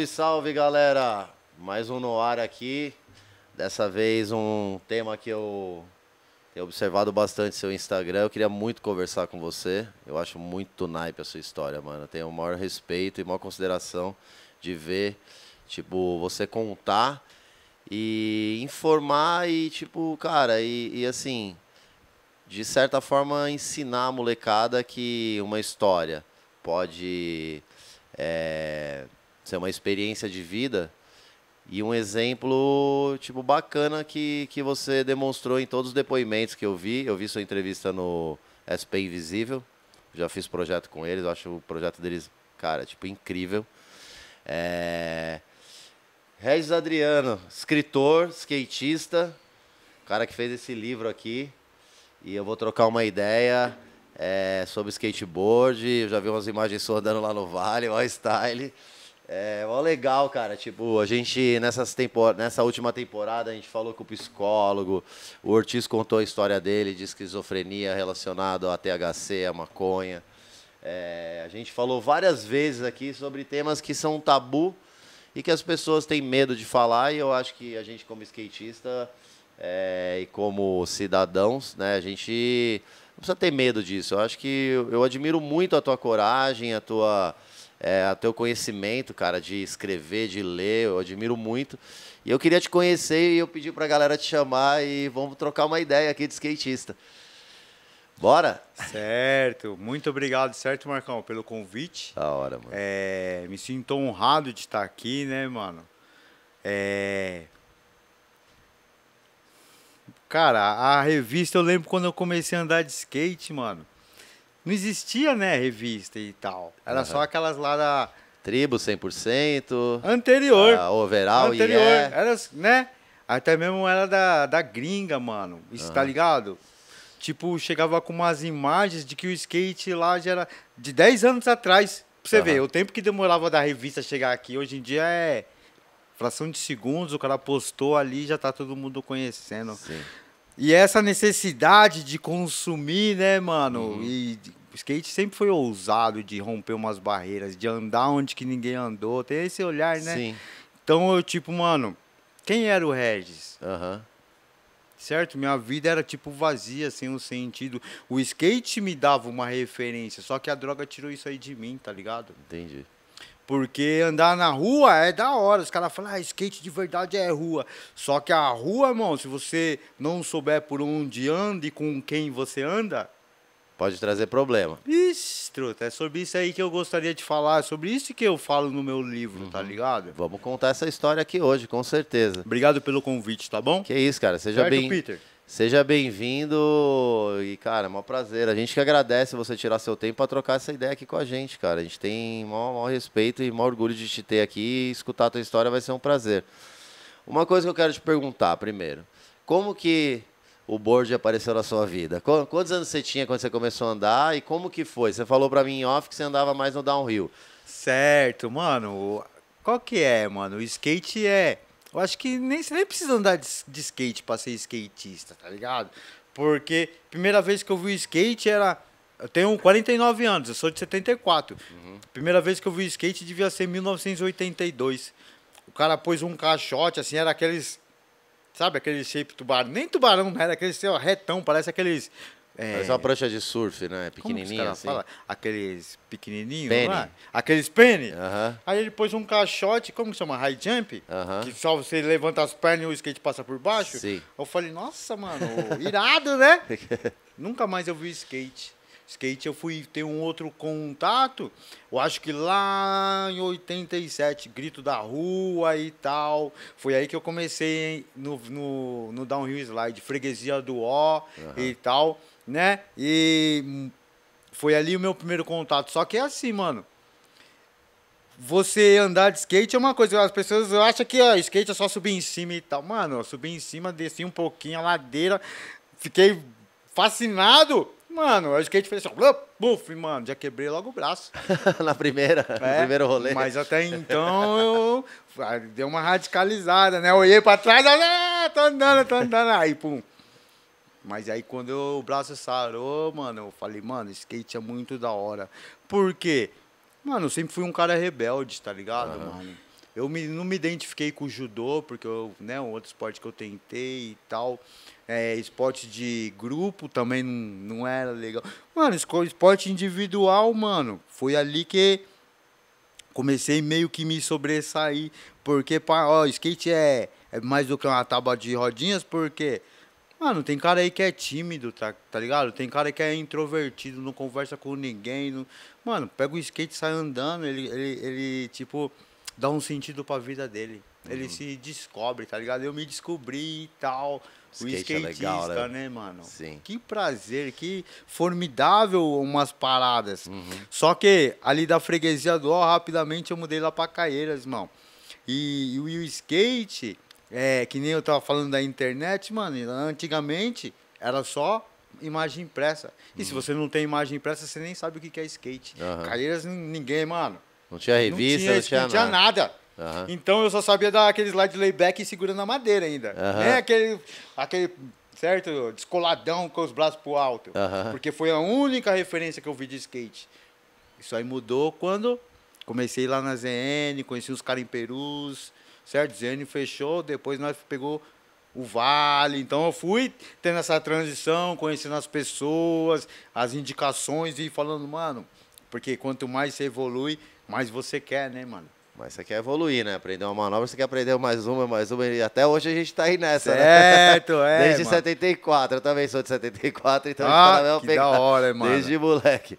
Salve, salve, galera! Mais um no ar aqui. Dessa vez um tema que eu tenho observado bastante seu Instagram. Eu queria muito conversar com você. Eu acho muito naipe a sua história, mano. Eu tenho o maior respeito e maior consideração de ver, tipo, você contar e informar e, tipo, cara, e, e assim, de certa forma ensinar a molecada que uma história pode... É, isso é uma experiência de vida e um exemplo tipo bacana que, que você demonstrou em todos os depoimentos que eu vi. Eu vi sua entrevista no SP Invisível. Já fiz projeto com eles, eu acho o projeto deles, cara, tipo incrível. É... Regis Adriano, escritor, skatista, cara que fez esse livro aqui. E eu vou trocar uma ideia é, sobre skateboard. Eu já vi umas imagens suas andando lá no vale, olha o style. É, ó, legal, cara. Tipo, a gente, nessas tempor... nessa última temporada, a gente falou com o psicólogo. O Ortiz contou a história dele de esquizofrenia relacionada a THC, a maconha. É, a gente falou várias vezes aqui sobre temas que são tabu e que as pessoas têm medo de falar. E eu acho que a gente, como skatista é, e como cidadãos, né, a gente não precisa ter medo disso. Eu acho que eu admiro muito a tua coragem, a tua é, teu conhecimento, cara, de escrever, de ler, eu admiro muito. E eu queria te conhecer e eu pedi pra galera te chamar e vamos trocar uma ideia aqui de skatista. Bora? Certo, muito obrigado, certo, Marcão, pelo convite. Da hora, mano. É, me sinto honrado de estar aqui, né, mano? É... Cara, a revista eu lembro quando eu comecei a andar de skate, mano. Não existia, né, revista e tal. Era uhum. só aquelas lá da. Tribo 100%. Anterior. A ah, overall anterior. Yeah. É. Era, né? Até mesmo era da, da gringa, mano. Isso, uhum. tá ligado? Tipo, chegava com umas imagens de que o skate lá já era de 10 anos atrás. Pra você uhum. ver, o tempo que demorava da revista chegar aqui, hoje em dia é fração de segundos, o cara postou ali, já tá todo mundo conhecendo. Sim. E essa necessidade de consumir, né, mano? Uhum. E o skate sempre foi ousado de romper umas barreiras, de andar onde que ninguém andou. Tem esse olhar, né? Sim. Então eu, tipo, mano, quem era o Regis? Aham. Uhum. Certo? Minha vida era tipo vazia, sem um sentido. O skate me dava uma referência, só que a droga tirou isso aí de mim, tá ligado? Entendi. Porque andar na rua é da hora. Os caras falam, ah, skate de verdade é rua. Só que a rua, irmão, se você não souber por onde anda e com quem você anda. Pode trazer problema. bistro truta. É sobre isso aí que eu gostaria de falar. É sobre isso que eu falo no meu livro, tá uhum. tá ligado? Vamos contar essa história aqui hoje, com certeza. Obrigado pelo convite, tá bom? Que isso, cara. Seja certo, bem. Peter. Seja bem-vindo e, cara, é maior prazer. A gente que agradece você tirar seu tempo para trocar essa ideia aqui com a gente, cara. A gente tem maior, maior respeito e maior orgulho de te ter aqui e escutar a tua história vai ser um prazer. Uma coisa que eu quero te perguntar primeiro. Como que o board apareceu na sua vida? Quantos anos você tinha quando você começou a andar e como que foi? Você falou para mim em off que você andava mais no downhill. Certo, mano. Qual que é, mano? O skate é eu acho que nem, você nem precisa andar de, de skate pra ser skatista, tá ligado? Porque primeira vez que eu vi skate era. Eu tenho 49 anos, eu sou de 74. Uhum. Primeira vez que eu vi skate devia ser 1982. O cara pôs um caixote, assim, era aqueles. Sabe aquele shape tubarão? Nem tubarão, era aquele seu retão, parece aqueles é, é uma prancha de surf, né? Pequenininha assim. Fala? Aqueles pequenininhos penny. lá. É? Aqueles penny. Uh -huh. Aí ele pôs um caixote, como que chama? High jump? Uh -huh. Que só você levanta as pernas e o skate passa por baixo. Sim. Eu falei, nossa, mano, irado, né? Nunca mais eu vi skate. Skate eu fui ter um outro contato, eu acho que lá em 87, Grito da Rua e tal. Foi aí que eu comecei no, no, no Downhill Slide, Freguesia do O uhum. e tal né? E foi ali o meu primeiro contato. Só que é assim, mano. Você andar de skate é uma coisa, as pessoas acham que ó, skate é só subir em cima e tal. Mano, eu subi em cima, desci um pouquinho a ladeira, fiquei fascinado. Mano, o skate fez assim, puff, mano, já quebrei logo o braço. na primeira, é, no primeiro rolê. Mas até então eu ah, deu uma radicalizada, né? Olhei pra trás, ah, tô andando, tô andando. Aí, pum, mas aí quando eu, o braço sarou, mano, eu falei, mano, skate é muito da hora. Por quê? Mano, eu sempre fui um cara rebelde, tá ligado, uhum. mano? Eu me, não me identifiquei com o judô, porque eu, né, um outro esporte que eu tentei e tal. É, esporte de grupo também não, não era legal. Mano, esporte individual, mano, foi ali que comecei meio que me sobressair. Porque, ó, skate é, é mais do que uma tábua de rodinhas, porque Mano, tem cara aí que é tímido, tá, tá ligado? Tem cara que é introvertido, não conversa com ninguém. Não... Mano, pega o skate, sai andando, ele, ele, ele tipo, dá um sentido pra vida dele. Ele uhum. se descobre, tá ligado? Eu me descobri e tal. Skate o skatista, é legal, né? né? mano? Sim. Que prazer, que formidável umas paradas. Uhum. Só que ali da freguesia do Ó, rapidamente eu mudei lá pra Caeiras, irmão. E, e o skate é, que nem eu tava falando da internet, mano. Antigamente era só imagem impressa. E hum. se uhum. você não tem imagem impressa, você nem sabe o que é skate. Uhum. Carreiras, ninguém, mano. Não tinha revista, não tinha, não tinha, não tinha nada. nada. Uhum. Então eu só sabia dar aquele lá de layback segurando a madeira ainda. Uhum. Nem aquele, aquele, certo? Descoladão com os braços pro alto. Uhum. Porque foi a única referência que eu vi de skate. Isso aí mudou quando comecei lá na ZN, conheci uns caras em Perus certo? Zene fechou, depois nós pegou o Vale. Então eu fui tendo essa transição, conhecendo as pessoas, as indicações e falando, mano, porque quanto mais você evolui, mais você quer, né, mano? Mas você quer evoluir, né? Aprender uma manobra, você quer aprender mais uma, mais uma. E até hoje a gente tá aí nessa, né? certo, né? é. Desde mano. 74, eu também sou de 74, então ah, a gente tá na mesma da hora, mano. Desde moleque.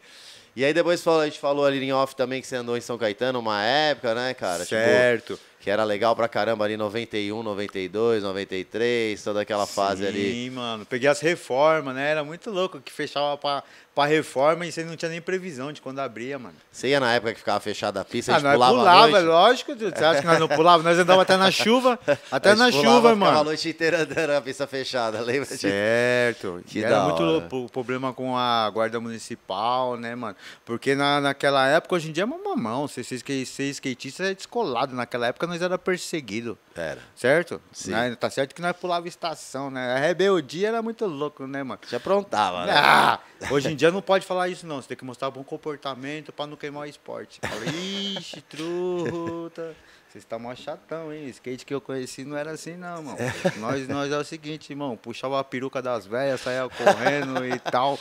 E aí depois a gente falou ali em off também que você andou em São Caetano uma época, né, cara? Tipo, certo. Tipo, que era legal pra caramba ali 91, 92, 93, toda aquela Sim, fase ali. Sim, mano. Peguei as reformas, né? Era muito louco que fechava pra, pra reforma e você não tinha nem previsão de quando abria, mano. Você ia na época que ficava fechada a pista, ah, a gente pulava, pulava a noite? lógico. Você acha que nós não pulava? Nós andávamos até na chuva. Até na pulava, chuva, mano. a noite inteira andando a pista fechada, lembra disso? Certo. Que era muito hora. louco. O problema com a guarda municipal, né, mano? Porque na, naquela época, hoje em dia é uma mamão. você ser, ser skatista é descolado. Naquela época nós era perseguido. Era. Certo? Sim. tá certo que nós pulava estação, né? A rebeldia era muito louco, né, mano? Se aprontava, né? Ah, hoje em dia não pode falar isso, não. Você tem que mostrar bom comportamento pra não queimar o esporte. Fala, Ixi, truta. Vocês estão mais mó chatão, hein? O skate que eu conheci não era assim, não, mano. É. Nós, nós é o seguinte, irmão, puxava a peruca das velhas, saia correndo e tal.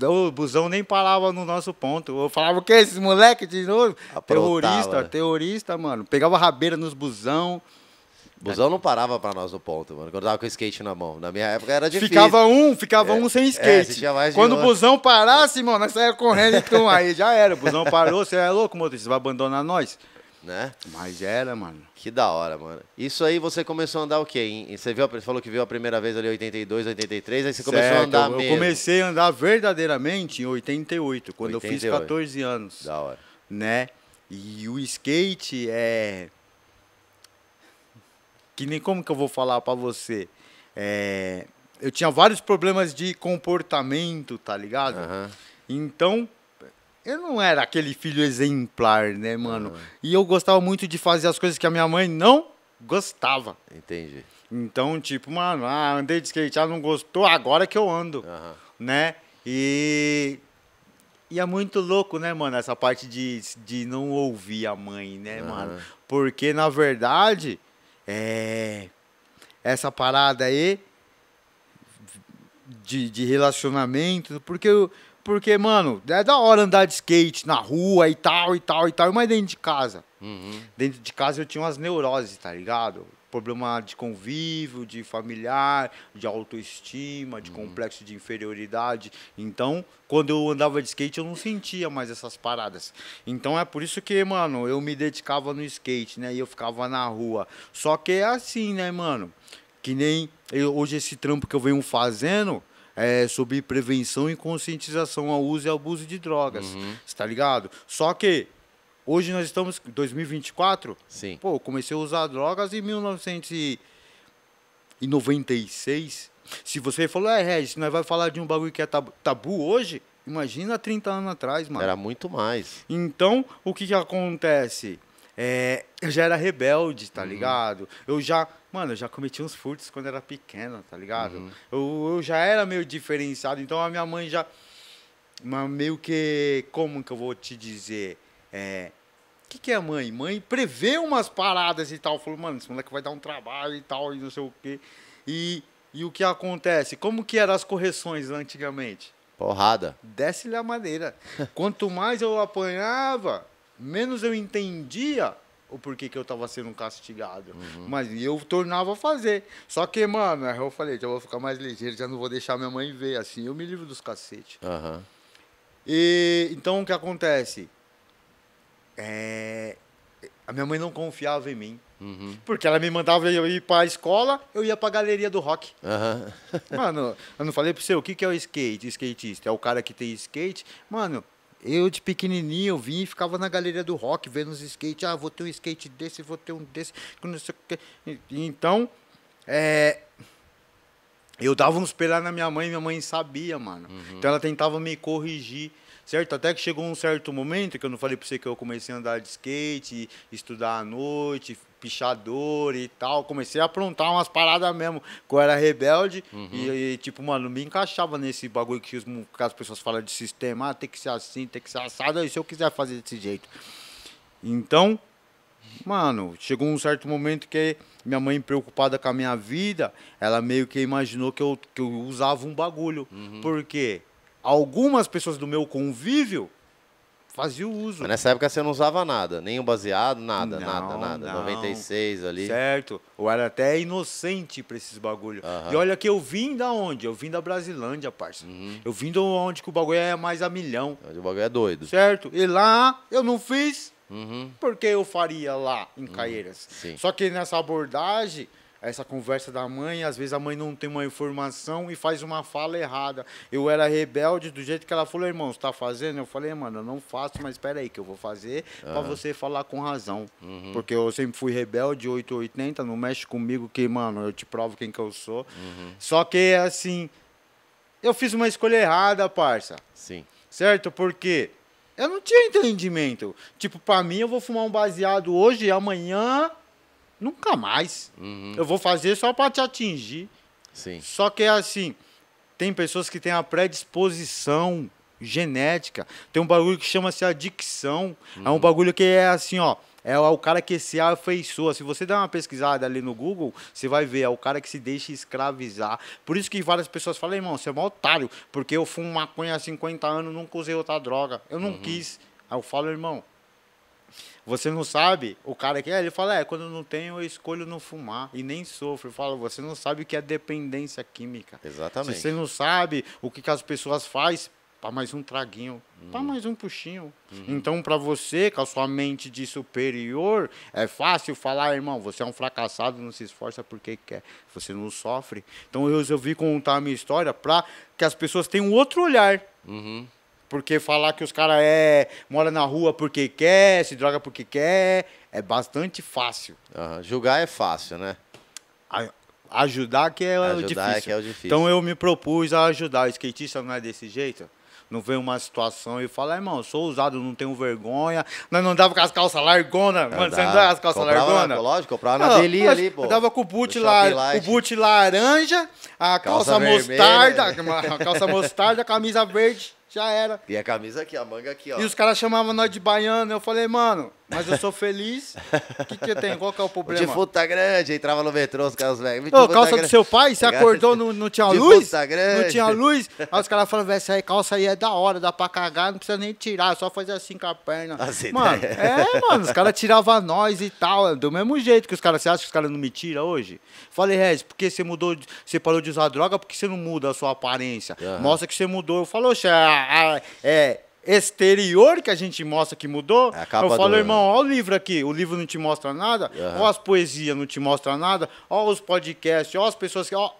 O busão nem parava no nosso ponto. Eu falava, o que esses moleque de novo? Aprontava. Terrorista, terrorista, mano. Pegava rabeira nos busão. Busão não parava pra nós no ponto, mano. Quando tava com o skate na mão. Na minha época era difícil. Ficava um, ficava é, um sem é, skate. É, Quando o busão parasse, mano, nós saia correndo então aí já era. O busão parou, você é louco, motorista, você vai abandonar nós? né? Mas era, mano. Que da hora, mano. Isso aí você começou a andar o quê? Você viu, falou que viu a primeira vez ali em 82, 83, aí você começou a andar eu, eu comecei a andar verdadeiramente em 88, quando eu fiz 14 anos, Da hora. né? E o skate é que nem como que eu vou falar pra você. É, eu tinha vários problemas de comportamento, tá ligado? Então, eu não era aquele filho exemplar, né, mano? Ah. E eu gostava muito de fazer as coisas que a minha mãe não gostava. Entendi. Então, tipo, mano, ah, andei de skate, ela ah, não gostou, agora que eu ando, né? E... E é muito louco, né, mano, essa parte de, de não ouvir a mãe, né, mano? Porque, na verdade, é... essa parada aí de, de relacionamento, porque... Eu, porque, mano, é da hora andar de skate na rua e tal, e tal, e tal. Mas dentro de casa. Uhum. Dentro de casa eu tinha umas neuroses, tá ligado? Problema de convívio, de familiar, de autoestima, de uhum. complexo de inferioridade. Então, quando eu andava de skate, eu não sentia mais essas paradas. Então é por isso que, mano, eu me dedicava no skate, né? E eu ficava na rua. Só que é assim, né, mano? Que nem eu, hoje esse trampo que eu venho fazendo é, sobre prevenção e conscientização ao uso e abuso de drogas. Uhum. Está ligado? Só que hoje nós estamos em 2024. Sim. Pô, comecei a usar drogas em 1996. Se você falou, é, Regis, nós vai falar de um bagulho que é tabu hoje, imagina 30 anos atrás, mano. Era muito mais. Então, o que, que acontece? É, eu já era rebelde, tá uhum. ligado? Eu já, mano, eu já cometi uns furtos quando era pequeno, tá ligado? Uhum. Eu, eu já era meio diferenciado, então a minha mãe já. Mas meio que. Como que eu vou te dizer? É. O que, que é mãe? Mãe prevê umas paradas e tal. Falou, mano, esse moleque vai dar um trabalho e tal, e não sei o quê. E, e o que acontece? Como que eram as correções antigamente? Porrada. Desce-lhe a madeira. Quanto mais eu apanhava, menos eu entendia o porquê que eu tava sendo castigado. Uhum. Mas eu tornava a fazer. Só que, mano, eu falei, já vou ficar mais ligeiro, já não vou deixar minha mãe ver, assim, eu me livro dos cacetes. Uhum. E então o que acontece? É, a minha mãe não confiava em mim. Uhum. Porque ela me mandava eu ir pra escola, eu ia pra galeria do rock. Uhum. Mano, eu não falei pra você o que, que é o skate, skatista? É o cara que tem skate? Mano, eu de pequenininho eu vim e ficava na galeria do rock vendo os skates. Ah, vou ter um skate desse, vou ter um desse, não sei o Então, é, eu dava uns pelar na minha mãe, minha mãe sabia, mano. Uhum. Então ela tentava me corrigir, certo? Até que chegou um certo momento que eu não falei pra você que eu comecei a andar de skate, estudar à noite, pichador e tal. Comecei a aprontar umas paradas mesmo, que eu era rebelde. Uhum. E, e, tipo, mano, me encaixava nesse bagulho que, os, que as pessoas falam de sistema. Ah, tem que ser assim, tem que ser assado. E se eu quiser fazer desse jeito? Então, mano, chegou um certo momento que minha mãe preocupada com a minha vida, ela meio que imaginou que eu, que eu usava um bagulho. Uhum. Porque algumas pessoas do meu convívio fazia o uso. Mas nessa época você não usava nada, nem o baseado, nada, não, nada, nada. Não. 96 ali. Certo. Eu era até inocente para esses bagulho. Uhum. E olha que eu vim da onde? Eu vim da Brasilândia, parça. Uhum. Eu vim de onde que o bagulho é mais a milhão. Onde o bagulho é doido. Certo. E lá eu não fiz. Uhum. Porque eu faria lá em uhum. Caieiras. Só que nessa abordagem, essa conversa da mãe, às vezes a mãe não tem uma informação e faz uma fala errada. Eu era rebelde do jeito que ela falou, irmão, você tá fazendo? Eu falei, mano, eu não faço, mas espera aí que eu vou fazer uhum. para você falar com razão. Uhum. Porque eu sempre fui rebelde, 880, não mexe comigo que, mano, eu te provo quem que eu sou. Uhum. Só que, assim, eu fiz uma escolha errada, parça. Sim. Certo? Porque eu não tinha entendimento. Tipo, para mim, eu vou fumar um baseado hoje e amanhã Nunca mais. Uhum. Eu vou fazer só para te atingir. Sim. Só que é assim, tem pessoas que têm a predisposição genética, tem um bagulho que chama-se adicção. Uhum. É um uhum. bagulho que é assim, ó, é o cara que se afeiçoa. Se você der uma pesquisada ali no Google, você vai ver. É o cara que se deixa escravizar. Por isso que várias pessoas falam, irmão, você é um otário. Porque eu fumo maconha há 50 anos, nunca usei outra droga. Eu não uhum. quis. Aí eu falo, irmão, você não sabe, o cara que é, ele fala, é, quando não tenho, eu escolho não fumar e nem sofro. Eu falo, você não sabe o que é dependência química. Exatamente. Se você não sabe o que, que as pessoas fazem para mais um traguinho, uhum. para mais um puxinho. Uhum. Então, para você, com a sua mente de superior, é fácil falar, irmão, você é um fracassado, não se esforça porque quer, você não sofre. Então, eu resolvi contar a minha história para que as pessoas tenham outro olhar. Uhum. Porque falar que os caras é, mora na rua porque quer, se droga porque quer, é bastante fácil. Uhum. Julgar é fácil, né? A, ajudar que é, ajudar o é difícil. É que é o difícil. Então eu me propus a ajudar. O skatista não é desse jeito. Não vem uma situação e fala, irmão, sou usado, não tenho vergonha. Nós não dava com as calças largona, mano. Você não dava as calças largona? Na, lógico, comprava na Deli ali, pô. dava com o boot, lar, o boot laranja, a calça, calça mostarda, a calça mostarda, a camisa verde já era. E a camisa aqui, a manga aqui, ó. E os caras chamavam nós de baiano. Eu falei, mano, mas eu sou feliz. O que, que eu tenho? Qual que é o problema? De tá grande, entrava no metrô, os caras velhos. Ô, calça do seu pai, você tá acordou, não, não tinha luz? grande. Não tinha luz? Aí os caras falaram, velho, essa calça aí é da hora, dá pra cagar, não precisa nem tirar, só fazer assim com a perna. Assim, mano, é, mano, os caras tiravam nós e tal. É do mesmo jeito que os caras, você acha que os caras não me tiram hoje? Falei, Rez, por que você mudou, você parou de usar droga, porque você não muda a sua aparência? Uhum. Mostra que você mudou. Eu falo, é, exterior que a gente mostra que mudou. É eu falo, né? irmão, olha o livro aqui, o livro não te mostra nada, uhum. olha as poesias não te mostra nada, olha os podcasts, olha as pessoas que. olha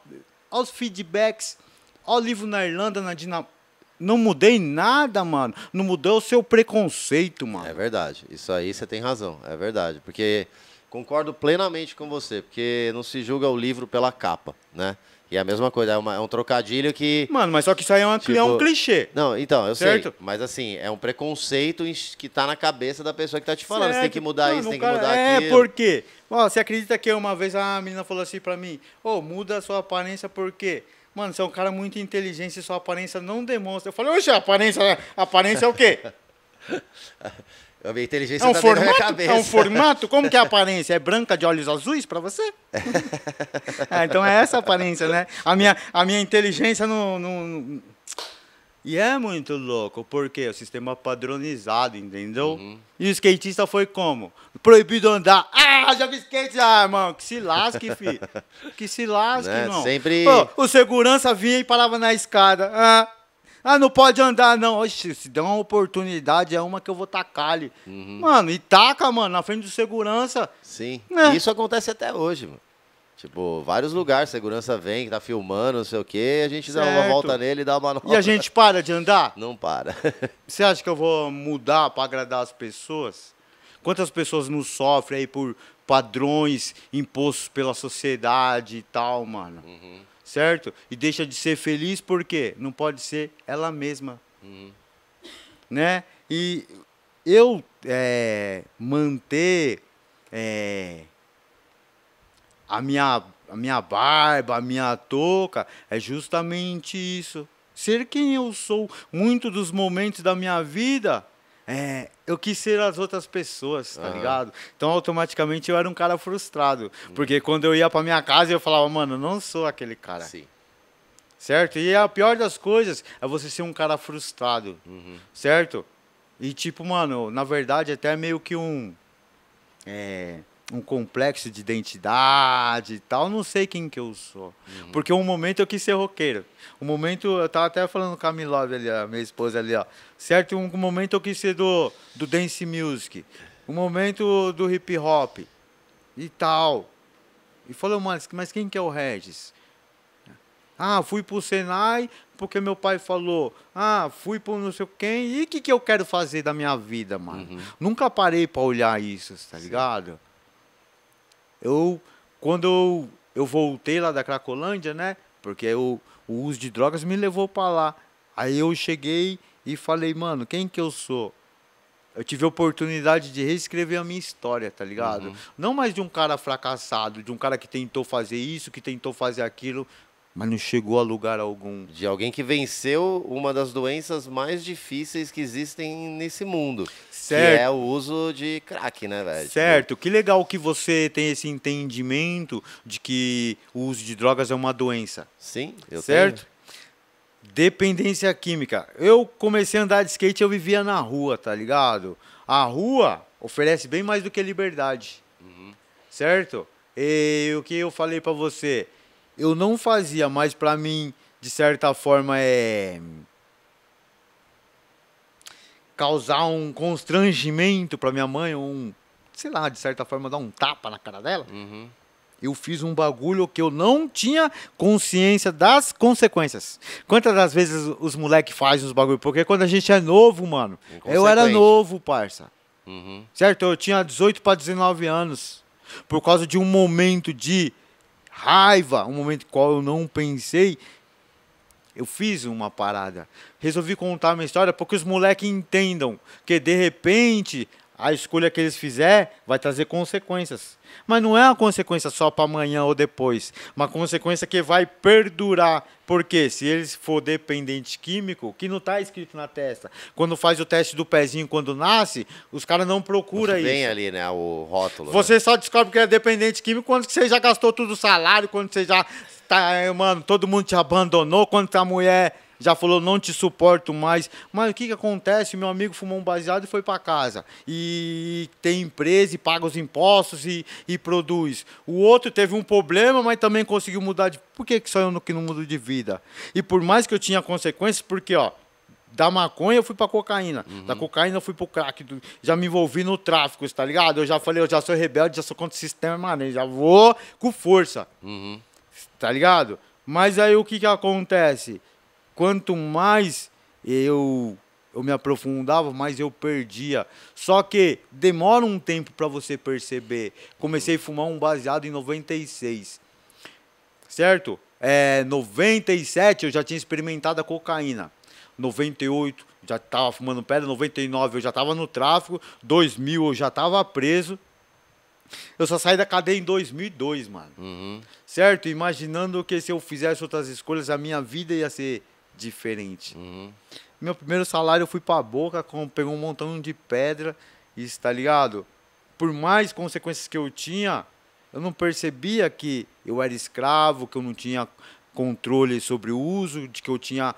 os feedbacks, olha o livro na Irlanda, na Dinamarca. Não mudei nada, mano. Não mudou o seu preconceito, mano. É verdade. Isso aí você tem razão. É verdade. Porque concordo plenamente com você. Porque não se julga o livro pela capa, né? E a mesma coisa, é, uma, é, um trocadilho que. Mano, mas só que isso aí é, uma, tipo, é um tipo, clichê. Não, então, eu certo? sei. Mas assim, é um preconceito que tá na cabeça da pessoa que tá te falando. Certo. Você tem que mudar isso, tem que mudar é, aquilo. É, por quê? você acredita que uma vez a menina falou assim pra mim: Ô, oh, muda a sua aparência por quê? Mano, você é um cara muito inteligente e sua aparência não demonstra. Eu falei, oxe, aparência, aparência é o quê? A minha inteligência é um tá formato, na minha cabeça. É um formato? Como que é a aparência? É branca de olhos azuis para você? Ah, então é essa a aparência, né? A minha, a minha inteligência não, não... E é muito louco, porque é o sistema padronizado, entendeu? Uhum. E o skatista foi como? Proibido andar. Ah, já vi skate. Ah, irmão, que se lasque, filho. Que se lasque, né? irmão. Sempre... Pô, o segurança vinha e parava na escada. Ah, ah, não pode andar, não. se der uma oportunidade, é uma que eu vou tacar ali. Uhum. Mano, e taca, mano, na frente do segurança. Sim. É. Isso acontece até hoje, mano. Tipo, vários lugares, segurança vem, tá filmando, não sei o quê, a gente certo. dá uma volta nele e dá uma nova. E a gente para de andar? Não para. Você acha que eu vou mudar para agradar as pessoas? Quantas pessoas não sofrem aí por padrões impostos pela sociedade e tal, mano? Uhum certo? E deixa de ser feliz porque não pode ser ela mesma, uhum. né? E eu é, manter é, a minha a minha barba, a minha touca, é justamente isso. Ser quem eu sou, muito dos momentos da minha vida é, eu quis ser as outras pessoas, tá uhum. ligado? Então automaticamente eu era um cara frustrado. Uhum. Porque quando eu ia pra minha casa eu falava, mano, eu não sou aquele cara. Sim. Certo? E a pior das coisas é você ser um cara frustrado. Uhum. Certo? E tipo, mano, na verdade até meio que um. É, um complexo de identidade e tal, não sei quem que eu sou. Uhum. Porque um momento eu quis ser roqueiro. Um momento, eu tava até falando com a Milove ali, a minha esposa ali, ó. Certo? Um momento eu quis ser do, do dance music. Um momento do hip hop e tal. E falou, mano, mas quem que é o Regis? Ah, fui pro Senai porque meu pai falou. Ah, fui pro não sei quem. E o que, que eu quero fazer da minha vida, mano? Uhum. Nunca parei para olhar isso, tá Sim. ligado? Eu, quando eu, eu voltei lá da Cracolândia, né? Porque eu, o uso de drogas me levou para lá. Aí eu cheguei e falei, mano, quem que eu sou? Eu tive a oportunidade de reescrever a minha história, tá ligado? Uhum. Não mais de um cara fracassado, de um cara que tentou fazer isso, que tentou fazer aquilo mas não chegou a lugar algum. De alguém que venceu uma das doenças mais difíceis que existem nesse mundo. Certo. Que é o uso de crack, né, velho? Tipo, certo. Que legal que você tem esse entendimento de que o uso de drogas é uma doença. Sim, eu Certo? Tenho. Dependência química. Eu comecei a andar de skate, eu vivia na rua, tá ligado? A rua oferece bem mais do que liberdade. Uhum. Certo? E o que eu falei para você? eu não fazia, mas para mim, de certa forma, é causar um constrangimento para minha mãe, um, sei lá, de certa forma dar um tapa na cara dela. Uhum. Eu fiz um bagulho que eu não tinha consciência das consequências. Quantas das vezes os moleques fazem os bagulho? Porque quando a gente é novo, mano, eu era novo, parça. Uhum. Certo? Eu tinha 18 para 19 anos. Por causa de um momento de raiva, um momento qual eu não pensei, eu fiz uma parada. Resolvi contar minha história para que os moleques entendam que de repente a escolha que eles fizer vai trazer consequências. Mas não é uma consequência só para amanhã ou depois, uma consequência que vai perdurar. Porque se eles for dependente químico, que não está escrito na testa, quando faz o teste do pezinho quando nasce, os caras não procuram isso. Vem ali, né, o rótulo. Né? Você né? só descobre que é dependente químico quando você já gastou todo o salário, quando você já tá, mano, todo mundo te abandonou, quando a mulher já falou não te suporto mais. Mas o que, que acontece? Meu amigo fumou um baseado e foi para casa. E tem empresa e paga os impostos e, e produz. O outro teve um problema, mas também conseguiu mudar de. Por que, que só eu que não mudo de vida? E por mais que eu tinha consequências, porque, ó, da maconha eu fui pra cocaína. Uhum. Da cocaína eu fui pro crack. Já me envolvi no tráfico, tá ligado? Eu já falei, eu já sou rebelde, já sou contra o sistema, mano. Eu já vou com força. Uhum. Tá ligado? Mas aí o que que acontece? quanto mais eu eu me aprofundava, mas eu perdia. Só que demora um tempo para você perceber. Comecei a fumar um baseado em 96. Certo? É, 97 eu já tinha experimentado a cocaína. 98 já estava fumando pedra, 99 eu já estava no tráfico, 2000 eu já estava preso. Eu só saí da cadeia em 2002, mano. Uhum. Certo? Imaginando que se eu fizesse outras escolhas, a minha vida ia ser diferente. Uhum. Meu primeiro salário eu fui pra boca, pegou um montão de pedra, e tá ligado? Por mais consequências que eu tinha, eu não percebia que eu era escravo, que eu não tinha controle sobre o uso, de que eu tinha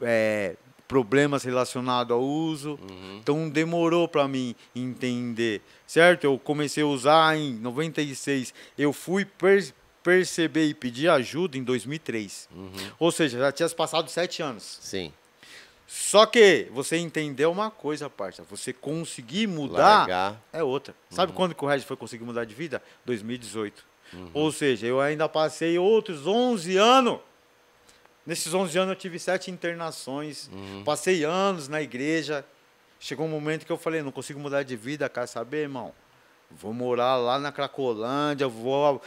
é, problemas relacionados ao uso. Uhum. Então demorou para mim entender, certo? Eu comecei a usar em 96. Eu fui per perceber e pedir ajuda em 2003. Uhum. Ou seja, já tinha passado sete anos. Sim. Só que você entendeu uma coisa, parça. Você conseguir mudar Largar. é outra. Sabe uhum. quando que o Regis foi conseguir mudar de vida? 2018. Uhum. Ou seja, eu ainda passei outros 11 anos. Nesses 11 anos eu tive sete internações. Uhum. Passei anos na igreja. Chegou um momento que eu falei, não consigo mudar de vida, quer saber, irmão? Vou morar lá na Cracolândia, vou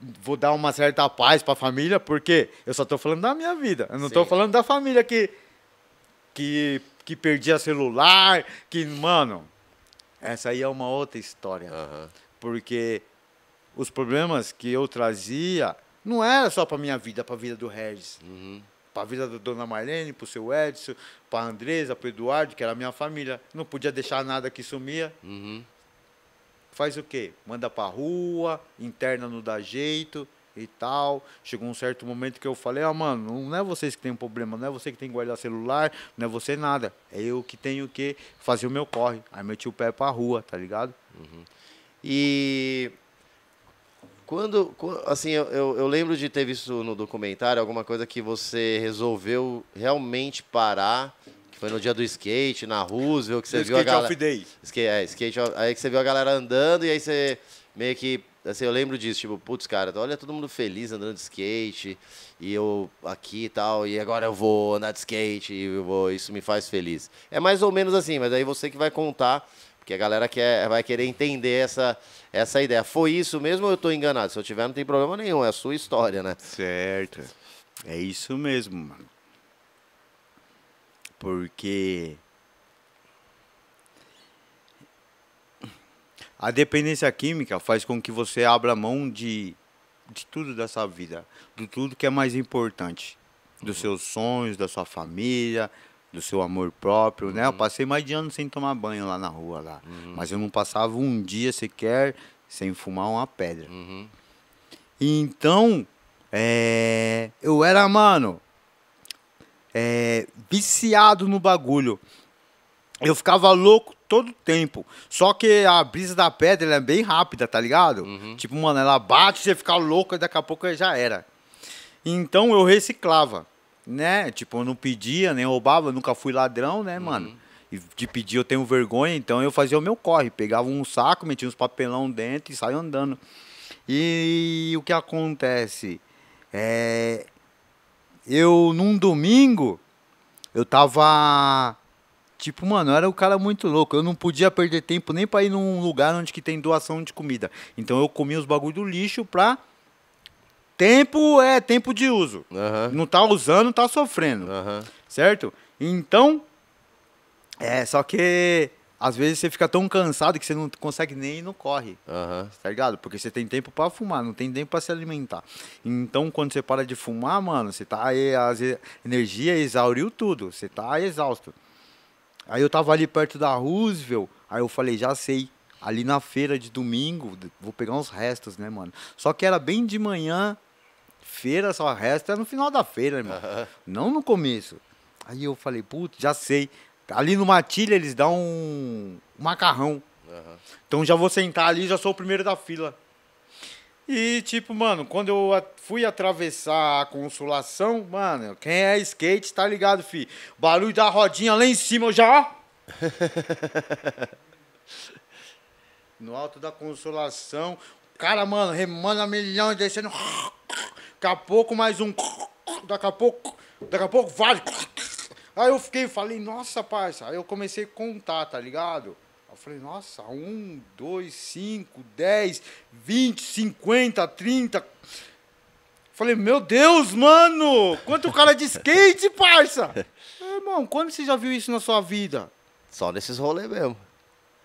vou dar uma certa paz para a família, porque eu só estou falando da minha vida. Eu não estou falando da família que, que, que perdia celular, que, mano, essa aí é uma outra história. Uhum. Porque os problemas que eu trazia não era só para minha vida, para a vida do Regis. Uhum. Para a vida da Dona Marlene, para o seu Edson, para a Andresa, para o Eduardo, que era a minha família. Não podia deixar nada que sumia. Uhum faz o quê? Manda pra rua, interna não dá jeito e tal. Chegou um certo momento que eu falei, ah, mano, não é vocês que tem um problema, não é você que tem que guardar celular, não é você nada. É eu que tenho que fazer o meu corre. Aí meti o pé pra rua, tá ligado? Uhum. E quando, assim, eu, eu, lembro de ter visto no documentário alguma coisa que você resolveu realmente parar foi no dia do skate, na Roosevelt, que você viu skate a galera... Day. Skate, é, skate off... Aí que você viu a galera andando e aí você meio que... Assim, eu lembro disso, tipo, putz, cara, olha todo mundo feliz andando de skate, e eu aqui e tal, e agora eu vou andar de skate, e vou... isso me faz feliz. É mais ou menos assim, mas aí você que vai contar, porque a galera quer, vai querer entender essa, essa ideia. Foi isso mesmo ou eu estou enganado? Se eu tiver, não tem problema nenhum, é a sua história, né? Certo. É isso mesmo, mano. Porque a dependência química faz com que você abra mão de, de tudo dessa vida, de tudo que é mais importante, dos uhum. seus sonhos, da sua família, do seu amor próprio, uhum. né? Eu uhum. passei mais de ano sem tomar banho lá na rua lá, uhum. mas eu não passava um dia sequer sem fumar uma pedra. Uhum. Então, é, eu era mano, é, viciado no bagulho. Eu ficava louco todo tempo. Só que a brisa da pedra é bem rápida, tá ligado? Uhum. Tipo, mano, ela bate, você fica louco e daqui a pouco já era. Então eu reciclava, né? Tipo, eu não pedia, nem roubava, nunca fui ladrão, né, uhum. mano? E de pedir eu tenho vergonha, então eu fazia o meu corre. Pegava um saco, metia uns papelão dentro e saía andando. E o que acontece? É, eu num domingo, eu tava. Tipo, mano, eu era um cara muito louco. Eu não podia perder tempo nem pra ir num lugar onde que tem doação de comida. Então eu comia os bagulho do lixo pra. Tempo é tempo de uso. Uhum. Não tá usando, tá sofrendo. Uhum. Certo? Então. É, só que às vezes você fica tão cansado que você não consegue nem ir no corre. Uhum. Tá ligado? Porque você tem tempo para fumar, não tem tempo para se alimentar. Então, quando você para de fumar, mano, você tá aí, as energia exauriu tudo. Você tá exausto. Aí eu tava ali perto da Roosevelt, aí eu falei, já sei. Ali na feira de domingo, vou pegar uns restos, né, mano? Só que era bem de manhã, feira só resta no final da feira, irmão. Né, uhum. Não no começo. Aí eu falei, putz, já sei. Ali no Matilha eles dão um macarrão. Uhum. Então já vou sentar ali, já sou o primeiro da fila. E tipo, mano, quando eu fui atravessar a consolação, mano, quem é skate tá ligado, fi. Barulho da rodinha lá em cima, eu já. no alto da consolação, cara, mano, remando a milhão e descendo. Daqui a pouco mais um. Daqui a pouco. Daqui a pouco vale. Aí eu fiquei, falei, nossa, parça. Aí eu comecei a contar, tá ligado? Eu falei, nossa, um, dois, cinco, dez, vinte, cinquenta, trinta. Falei, meu Deus, mano! Quanto cara de skate, parça! é, irmão, quando você já viu isso na sua vida? Só nesses rolês mesmo.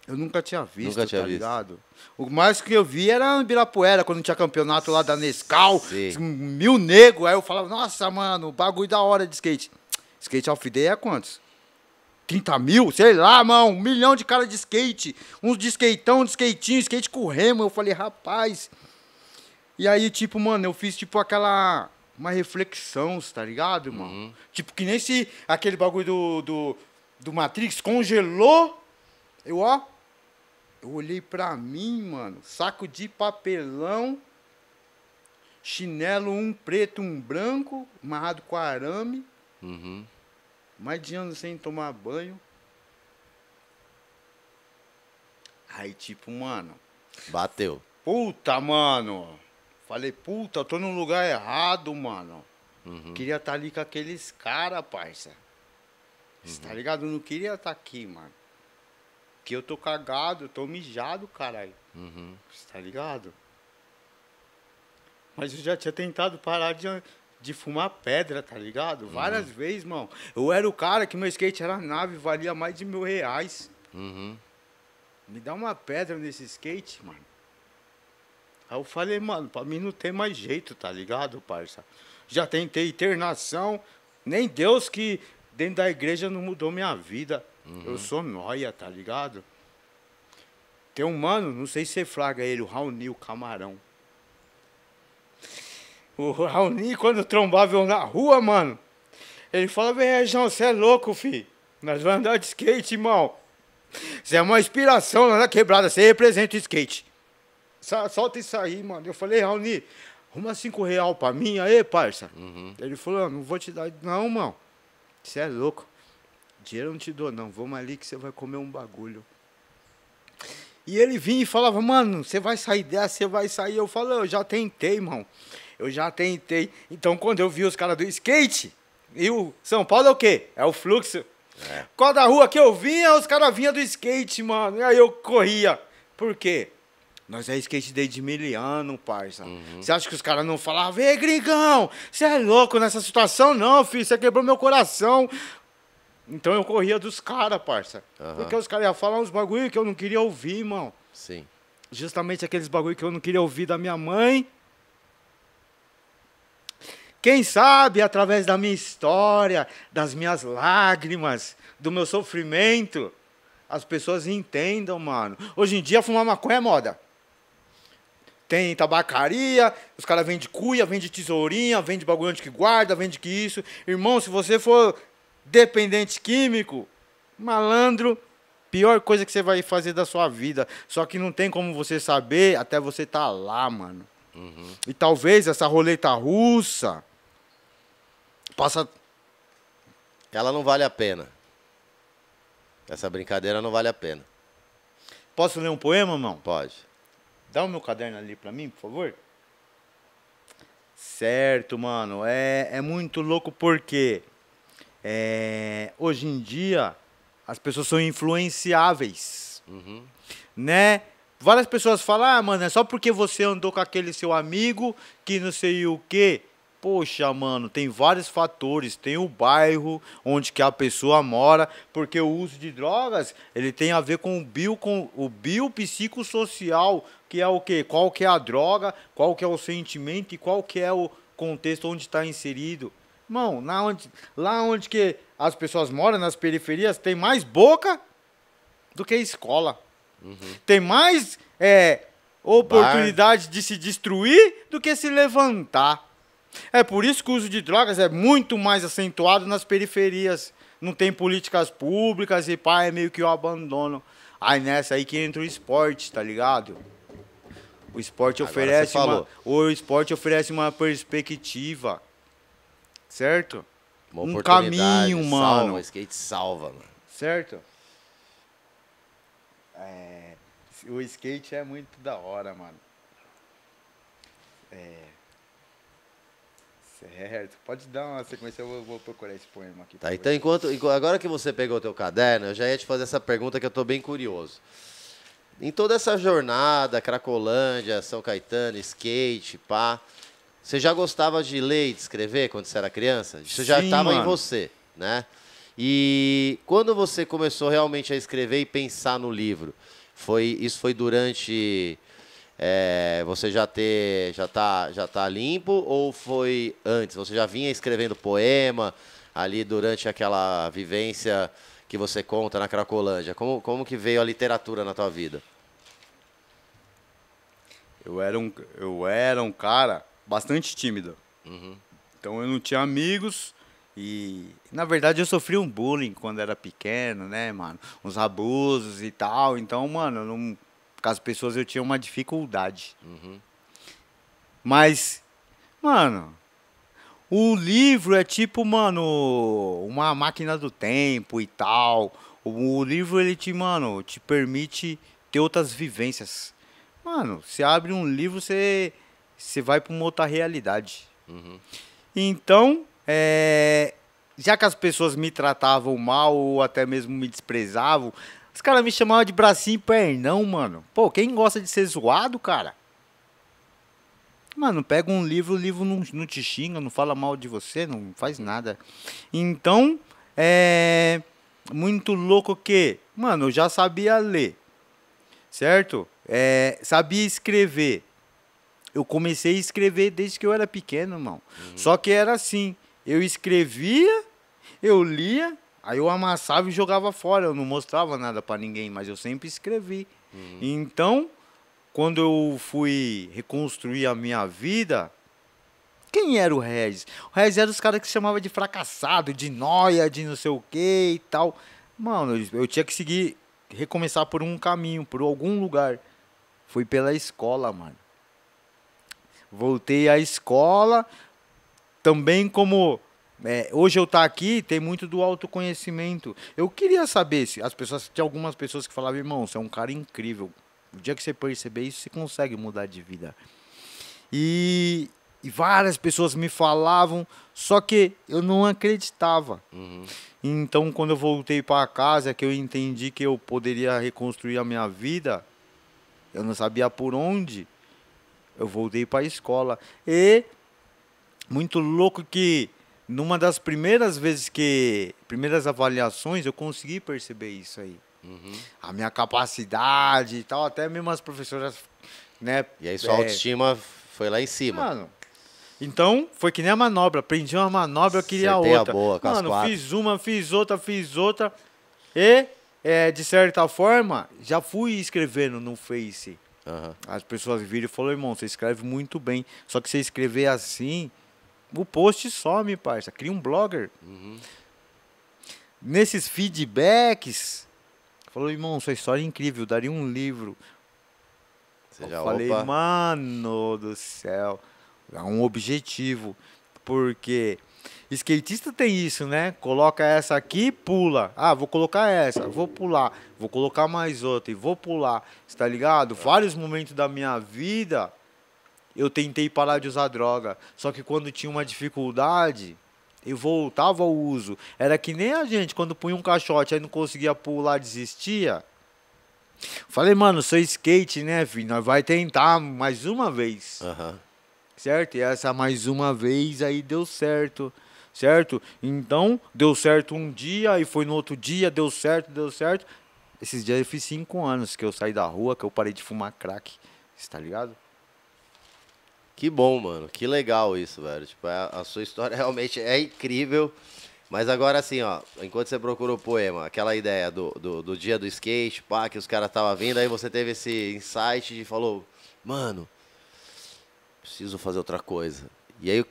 Eu nunca tinha visto, nunca tinha tá visto. ligado? O mais que eu vi era no Birapuera quando tinha campeonato lá da Nescau, Sim. mil nego. Aí eu falava, nossa, mano, bagulho da hora de skate. Skate Off Day é quantos? 30 mil? Sei lá, mano. Um milhão de cara de skate. Uns de skateão, de skatinho, skate com remo. Eu falei, rapaz. E aí, tipo, mano, eu fiz, tipo, aquela. Uma reflexão, tá ligado, mano? Uhum. Tipo, que nem se aquele bagulho do, do, do Matrix congelou. Eu, ó. Eu olhei pra mim, mano. Saco de papelão chinelo, um preto, um branco, amarrado com arame, Uhum. Mais de ano sem tomar banho. Aí, tipo, mano. Bateu. Puta, mano. Falei, puta, eu tô num lugar errado, mano. Uhum. Queria estar tá ali com aqueles caras, parça. Você tá uhum. tá ligado? não queria estar tá aqui, mano. Que eu tô cagado, eu tô mijado, caralho. Você uhum. tá ligado? Mas eu já tinha tentado parar de de fumar pedra, tá ligado? Uhum. Várias vezes, irmão. Eu era o cara que meu skate era nave, valia mais de mil reais. Uhum. Me dá uma pedra nesse skate, mano. Aí eu falei, mano, pra mim não tem mais jeito, tá ligado, parça? Já tentei internação, nem Deus que dentro da igreja não mudou minha vida. Uhum. Eu sou noia, tá ligado? Tem um mano, não sei se você flaga ele, o Raoni, o Camarão. O Raoni, quando trombava eu na rua, mano, ele falava, João você é louco, fi. Nós vamos andar de skate, irmão. Você é uma inspiração lá na quebrada, você representa o skate. Solta isso aí, mano. Eu falei, Raoni, arruma cinco real pra mim aí, parça. Uhum. Ele falou, não vou te dar, não, mano. Você é louco. Dinheiro não te dou, não. Vamos ali que você vai comer um bagulho. E ele vinha e falava, mano, você vai sair dessa, você vai sair. Eu falei, eu já tentei, irmão eu já tentei. Então, quando eu vi os caras do skate, e o São Paulo é o quê? É o fluxo. É. Qual da rua que eu vinha, os caras vinham do skate, mano. E aí eu corria. Por quê? Nós é skate desde mil anos, parça. Uhum. Você uhum. acha que os caras não falavam, ei, gringão, você é louco nessa situação? Não, filho, você quebrou meu coração. Então eu corria dos caras, parça. Uhum. Porque os caras iam falar uns bagulho que eu não queria ouvir, irmão. Sim. Justamente aqueles bagulho que eu não queria ouvir da minha mãe quem sabe através da minha história, das minhas lágrimas, do meu sofrimento, as pessoas entendam, mano. Hoje em dia fumar maconha é moda. Tem tabacaria, os caras vendem cuia, vendem tesourinha, vendem bagulho onde que guarda, vende que isso. Irmão, se você for dependente químico, malandro, pior coisa que você vai fazer da sua vida. Só que não tem como você saber até você tá lá, mano. Uhum. E talvez essa roleta russa passa. Ela não vale a pena. Essa brincadeira não vale a pena. Posso ler um poema, irmão? Pode. Dá o meu caderno ali para mim, por favor. Certo, mano. É, é muito louco porque é, hoje em dia as pessoas são influenciáveis. Uhum. Né? Várias pessoas falam, ah, mano, é só porque você andou com aquele seu amigo que não sei o quê. Poxa, mano, tem vários fatores. Tem o bairro onde que a pessoa mora, porque o uso de drogas ele tem a ver com o bio, com o biopsicossocial, que é o quê? Qual que é a droga, qual que é o sentimento e qual que é o contexto onde está inserido. Irmão, onde, lá onde que as pessoas moram, nas periferias, tem mais boca do que escola. Uhum. Tem mais é, oportunidade Bar. de se destruir do que se levantar. É por isso que o uso de drogas é muito mais acentuado nas periferias. Não tem políticas públicas e pá, é meio que o abandono. Aí nessa aí que entra o esporte, tá ligado? O esporte Agora oferece uma, o esporte oferece uma perspectiva. Certo? Uma um caminho, mano. Salva, o skate salva, mano. Certo? É, o skate é muito da hora, mano. É Certo. Pode dar uma sequência, eu vou, vou procurar esse poema aqui. Tá, então, enquanto, agora que você pegou o teu caderno, eu já ia te fazer essa pergunta que eu estou bem curioso. Em toda essa jornada, Cracolândia, São Caetano, skate, pá, você já gostava de ler e de escrever quando você era criança? Isso já estava em você, né? E quando você começou realmente a escrever e pensar no livro, foi isso foi durante é, você já ter já tá já tá limpo ou foi antes? Você já vinha escrevendo poema ali durante aquela vivência que você conta na Cracolândia? Como como que veio a literatura na tua vida? Eu era um eu era um cara bastante tímido. Uhum. Então eu não tinha amigos e na verdade eu sofri um bullying quando era pequeno, né, mano? Uns abusos e tal. Então, mano, eu não por as pessoas eu tinha uma dificuldade. Uhum. Mas, mano, o livro é tipo, mano, uma máquina do tempo e tal. O, o livro, ele te, mano, te permite ter outras vivências. Mano, você abre um livro, você, você vai para uma outra realidade. Uhum. Então, é, já que as pessoas me tratavam mal ou até mesmo me desprezavam, os caras me chamavam de bracinho e pernão, mano. Pô, quem gosta de ser zoado, cara? Mano, pega um livro, o livro não, não te xinga, não fala mal de você, não faz nada. Então, é. Muito louco que. Mano, eu já sabia ler, certo? É, sabia escrever. Eu comecei a escrever desde que eu era pequeno, irmão. Uhum. Só que era assim: eu escrevia, eu lia Aí eu amassava e jogava fora, eu não mostrava nada para ninguém, mas eu sempre escrevi. Uhum. Então, quando eu fui reconstruir a minha vida, quem era o Regis? O Regis era os caras que chamava de fracassado, de noia, de não sei o que e tal. Mano, eu tinha que seguir, recomeçar por um caminho, por algum lugar. Fui pela escola, mano. Voltei à escola, também como é, hoje eu estar tá aqui tem muito do autoconhecimento. Eu queria saber se as pessoas, tinha algumas pessoas que falavam, irmão, você é um cara incrível. O dia que você perceber isso, você consegue mudar de vida. E, e várias pessoas me falavam, só que eu não acreditava. Uhum. Então, quando eu voltei para casa, que eu entendi que eu poderia reconstruir a minha vida, eu não sabia por onde. Eu voltei para a escola. E muito louco que numa das primeiras vezes que. Primeiras avaliações, eu consegui perceber isso aí. Uhum. A minha capacidade e tal, até mesmo as professoras, né? E aí sua é... autoestima foi lá em cima. Mano, então, foi que nem a manobra. Aprendi uma manobra, eu queria Acertei outra. A boa, com Mano, as fiz uma, fiz outra, fiz outra. E, é, de certa forma, já fui escrevendo no Face. Uhum. As pessoas viram e falaram, irmão, você escreve muito bem. Só que você escrever assim, o post some, parça. Cria um blogger. Uhum. Nesses feedbacks, falou, irmão, sua história é incrível, daria um livro. Você eu falei, opa. mano do céu, é um objetivo. Porque skatista tem isso, né? Coloca essa aqui e pula. Ah, vou colocar essa, vou pular, vou colocar mais outra e vou pular. Você tá ligado? É. Vários momentos da minha vida eu tentei parar de usar droga. Só que quando tinha uma dificuldade, eu voltava ao uso. Era que nem a gente, quando punha um caixote aí não conseguia pular, desistia. Falei, mano, sou skate, né, filho? Nós vai tentar mais uma vez. Uhum. Certo? E essa mais uma vez aí deu certo. Certo? Então, deu certo um dia e foi no outro dia, deu certo, deu certo. Esses dias eu fiz cinco anos que eu saí da rua, que eu parei de fumar crack. Você tá ligado? Que bom, mano. Que legal isso, velho. Tipo, a, é, a sua história realmente é incrível. Mas agora assim, ó, enquanto você procurou o poema, aquela ideia do, do, do dia do skate, pá, que os caras estavam vindo, aí você teve esse insight de falou, mano, preciso fazer outra coisa. E aí,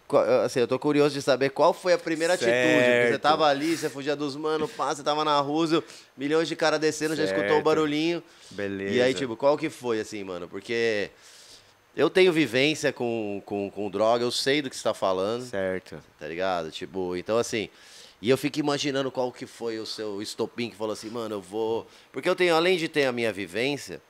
assim, eu tô curioso de saber qual foi a primeira certo. atitude. Você tava ali, você fugia dos mano, pá, você tava na rússia, milhões de cara descendo, certo. já escutou o barulhinho. Beleza. E aí, tipo, qual que foi, assim, mano? Porque eu tenho vivência com, com, com droga, eu sei do que você tá falando. Certo. Tá ligado? Tipo, então assim. E eu fico imaginando qual que foi o seu estopim que falou assim, mano, eu vou. Porque eu tenho, além de ter a minha vivência,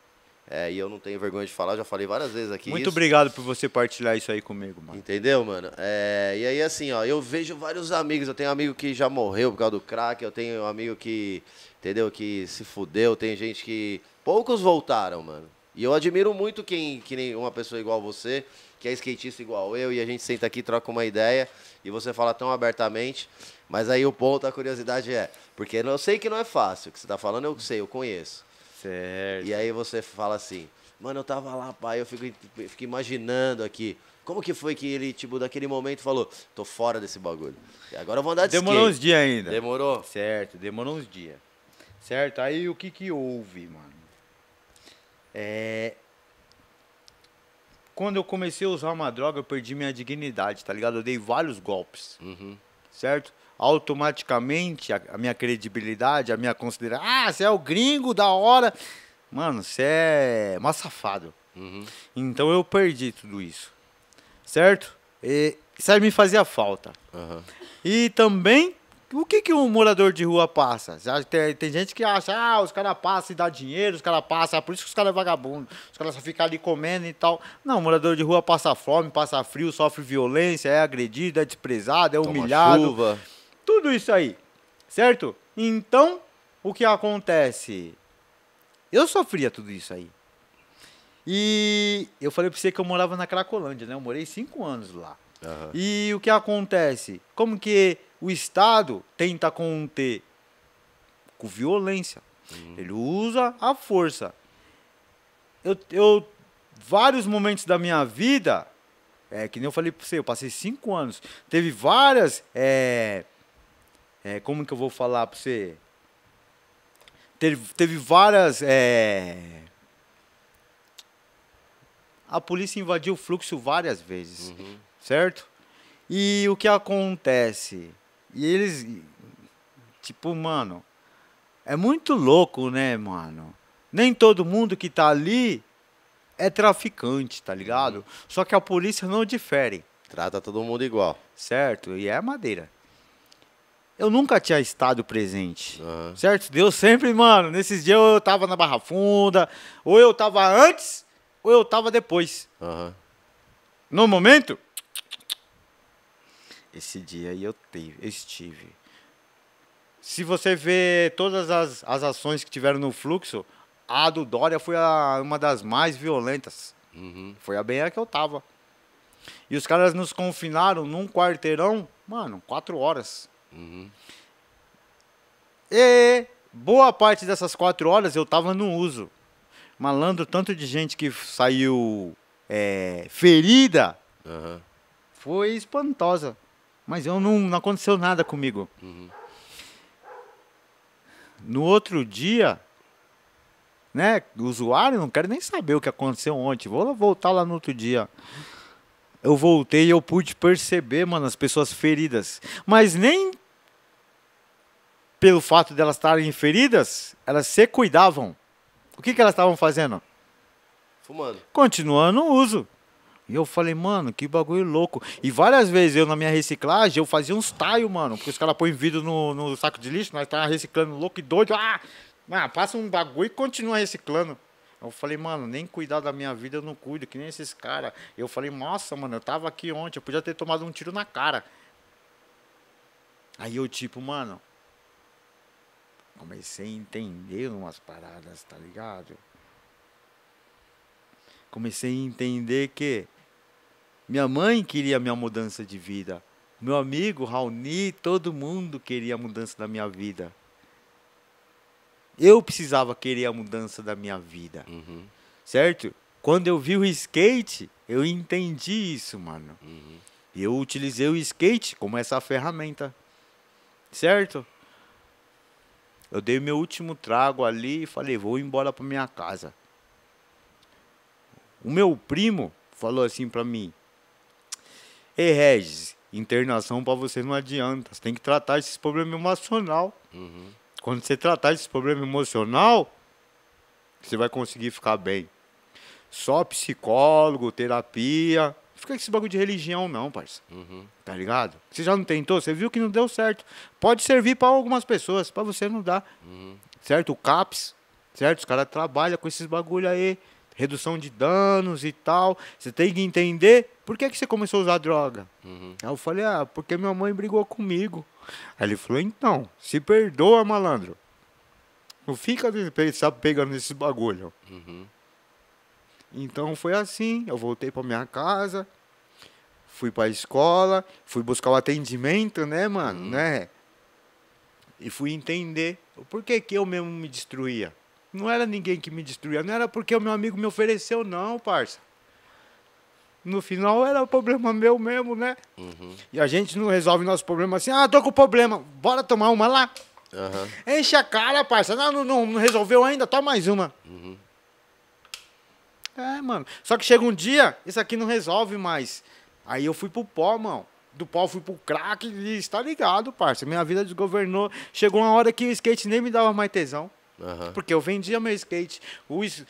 é, e eu não tenho vergonha de falar, já falei várias vezes aqui. Muito isso. obrigado por você partilhar isso aí comigo, mano. Entendeu, mano? É, e aí, assim, ó, eu vejo vários amigos. Eu tenho um amigo que já morreu por causa do crack, eu tenho um amigo que, entendeu, que se fudeu, tem gente que. Poucos voltaram, mano. E eu admiro muito quem, que nem uma pessoa igual você, que é skatista igual eu, e a gente senta aqui, troca uma ideia, e você fala tão abertamente. Mas aí o ponto, a curiosidade é, porque eu sei que não é fácil, o que você está falando eu sei, eu conheço. Certo. E aí você fala assim, mano, eu tava lá, pai, eu fico, fico imaginando aqui. Como que foi que ele, tipo, daquele momento falou, tô fora desse bagulho. Agora eu vou andar de Demorou skate. uns dias ainda. Demorou? Certo, demorou uns dias. Certo, aí o que que houve, mano? É... Quando eu comecei a usar uma droga, eu perdi minha dignidade, tá ligado? Eu dei vários golpes, uhum. certo? Automaticamente, a, a, minha credibilidade, a minha consideração... Ah, você é o gringo, da hora! Mano, você é uma safado. Uhum. Então eu perdi tudo isso, certo? E, isso aí me fazia falta. Uhum. E também o que, que um morador de rua passa? Tem, tem gente que acha, ah, os caras passam e dá dinheiro, os caras passam, por isso que os caras é vagabundo, os caras só ficam ali comendo e tal. Não, morador de rua passa fome, passa frio, sofre violência, é agredido, é desprezado, é Toma humilhado. Chuva. Tudo isso aí. Certo? Então, o que acontece? Eu sofria tudo isso aí. E eu falei pra você que eu morava na Cracolândia, né? Eu morei cinco anos lá. Uhum. E o que acontece? Como que o Estado tenta conter com violência. Uhum. Ele usa a força. Eu, eu, vários momentos da minha vida, é que nem eu falei para você, eu passei cinco anos. Teve várias. É, é, como que eu vou falar para você? Teve, teve várias. É, a polícia invadiu o fluxo várias vezes, uhum. certo? E o que acontece? E eles. Tipo, mano. É muito louco, né, mano? Nem todo mundo que tá ali é traficante, tá ligado? Uhum. Só que a polícia não difere. Trata todo mundo igual. Certo, e é madeira. Eu nunca tinha estado presente. Uhum. Certo? Deus sempre, mano, nesses dias eu tava na Barra Funda, ou eu tava antes, ou eu tava depois. Uhum. No momento, esse dia aí eu, eu estive. Se você vê todas as, as ações que tiveram no fluxo, a do Dória foi a, uma das mais violentas. Uhum. Foi a bem a que eu tava. E os caras nos confinaram num quarteirão, mano, quatro horas. Uhum. E boa parte dessas quatro horas eu tava no uso. Malandro, tanto de gente que saiu é, ferida uhum. foi espantosa. Mas eu não, não aconteceu nada comigo. Uhum. No outro dia, né, usuário, não quer nem saber o que aconteceu ontem. Vou voltar lá no outro dia. Eu voltei e eu pude perceber, mano, as pessoas feridas. Mas nem pelo fato delas de estarem feridas, elas se cuidavam. O que, que elas estavam fazendo? Fumando. Continuando o uso. E eu falei, mano, que bagulho louco. E várias vezes eu, na minha reciclagem, eu fazia uns taios, mano. Porque os caras põem vidro no, no, saco de lixo, nós tava reciclando louco e doido. Ah, ah, passa um bagulho e continua reciclando. Eu falei, mano, nem cuidar da minha vida eu não cuido, que nem esses caras. Eu falei, nossa, mano, eu tava aqui ontem, eu podia ter tomado um tiro na cara. Aí eu, tipo, mano, comecei a entender umas paradas, tá ligado? Comecei a entender que minha mãe queria minha mudança de vida. Meu amigo, Raoni, todo mundo queria a mudança da minha vida. Eu precisava querer a mudança da minha vida. Uhum. Certo? Quando eu vi o skate, eu entendi isso, mano. Uhum. Eu utilizei o skate como essa ferramenta. Certo? Eu dei meu último trago ali e falei, vou embora para minha casa. O meu primo falou assim para mim: Ei, Regis, internação para você não adianta. Você tem que tratar esses problemas emocional. Uhum. Quando você tratar esse problema emocional, você vai conseguir ficar bem. Só psicólogo, terapia. Fica com esse bagulho de religião, não, parça. Uhum. Tá ligado? Você já não tentou, você viu que não deu certo. Pode servir para algumas pessoas, para você não dá. Uhum. Certo? O CAPS, certo? Os caras trabalham com esses bagulho aí redução de danos e tal. Você tem que entender por que, é que você começou a usar droga. Uhum. Aí eu falei, ah, porque minha mãe brigou comigo. Aí ele falou, então, se perdoa, malandro. Não fica sabe, pegando esses bagulho. Uhum. Então foi assim, eu voltei para minha casa, fui para a escola, fui buscar o atendimento, né, mano, uhum. né? E fui entender por que que eu mesmo me destruía. Não era ninguém que me destruía, não era porque o meu amigo me ofereceu, não, parça. No final era o problema meu mesmo, né? Uhum. E a gente não resolve nosso problema assim, ah, tô com problema, bora tomar uma lá. Uhum. Enche a cara, parça. Não, não, não, não resolveu ainda, toma mais uma. Uhum. É, mano. Só que chega um dia, isso aqui não resolve mais. Aí eu fui pro pó, mano. Do pó fui pro crack e está ligado, parça. Minha vida desgovernou. Chegou uma hora que o skate nem me dava mais tesão. Uhum. Porque eu vendia meu skate, os,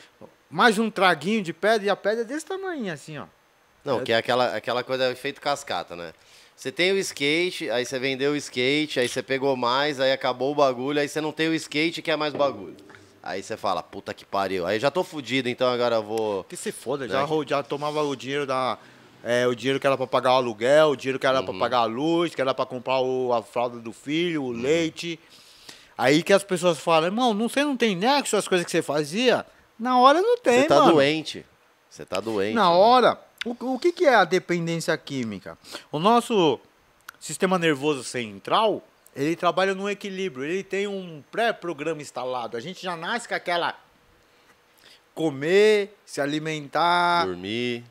mais um traguinho de pedra, e a pedra é desse tamanho, assim, ó. Não, que é aquela, aquela coisa é feito cascata, né? Você tem o skate, aí você vendeu o skate, aí você pegou mais, aí acabou o bagulho, aí você não tem o skate e quer é mais bagulho. Aí você fala, puta que pariu. Aí já tô fudido, então agora eu vou. Que se foda, né? já, já tomava o dinheiro da. É, o dinheiro que era para pagar o aluguel, o dinheiro que era uhum. para pagar a luz, que era para comprar o, a fralda do filho, o uhum. leite. Aí que as pessoas falam, irmão, não, sei, não tem nexo as coisas que você fazia? Na hora não tem, Você tá doente. Você tá doente. Na mano. hora. O, o que, que é a dependência química? O nosso sistema nervoso central, ele trabalha num equilíbrio. Ele tem um pré-programa instalado. A gente já nasce com aquela... Comer, se alimentar... Dormir.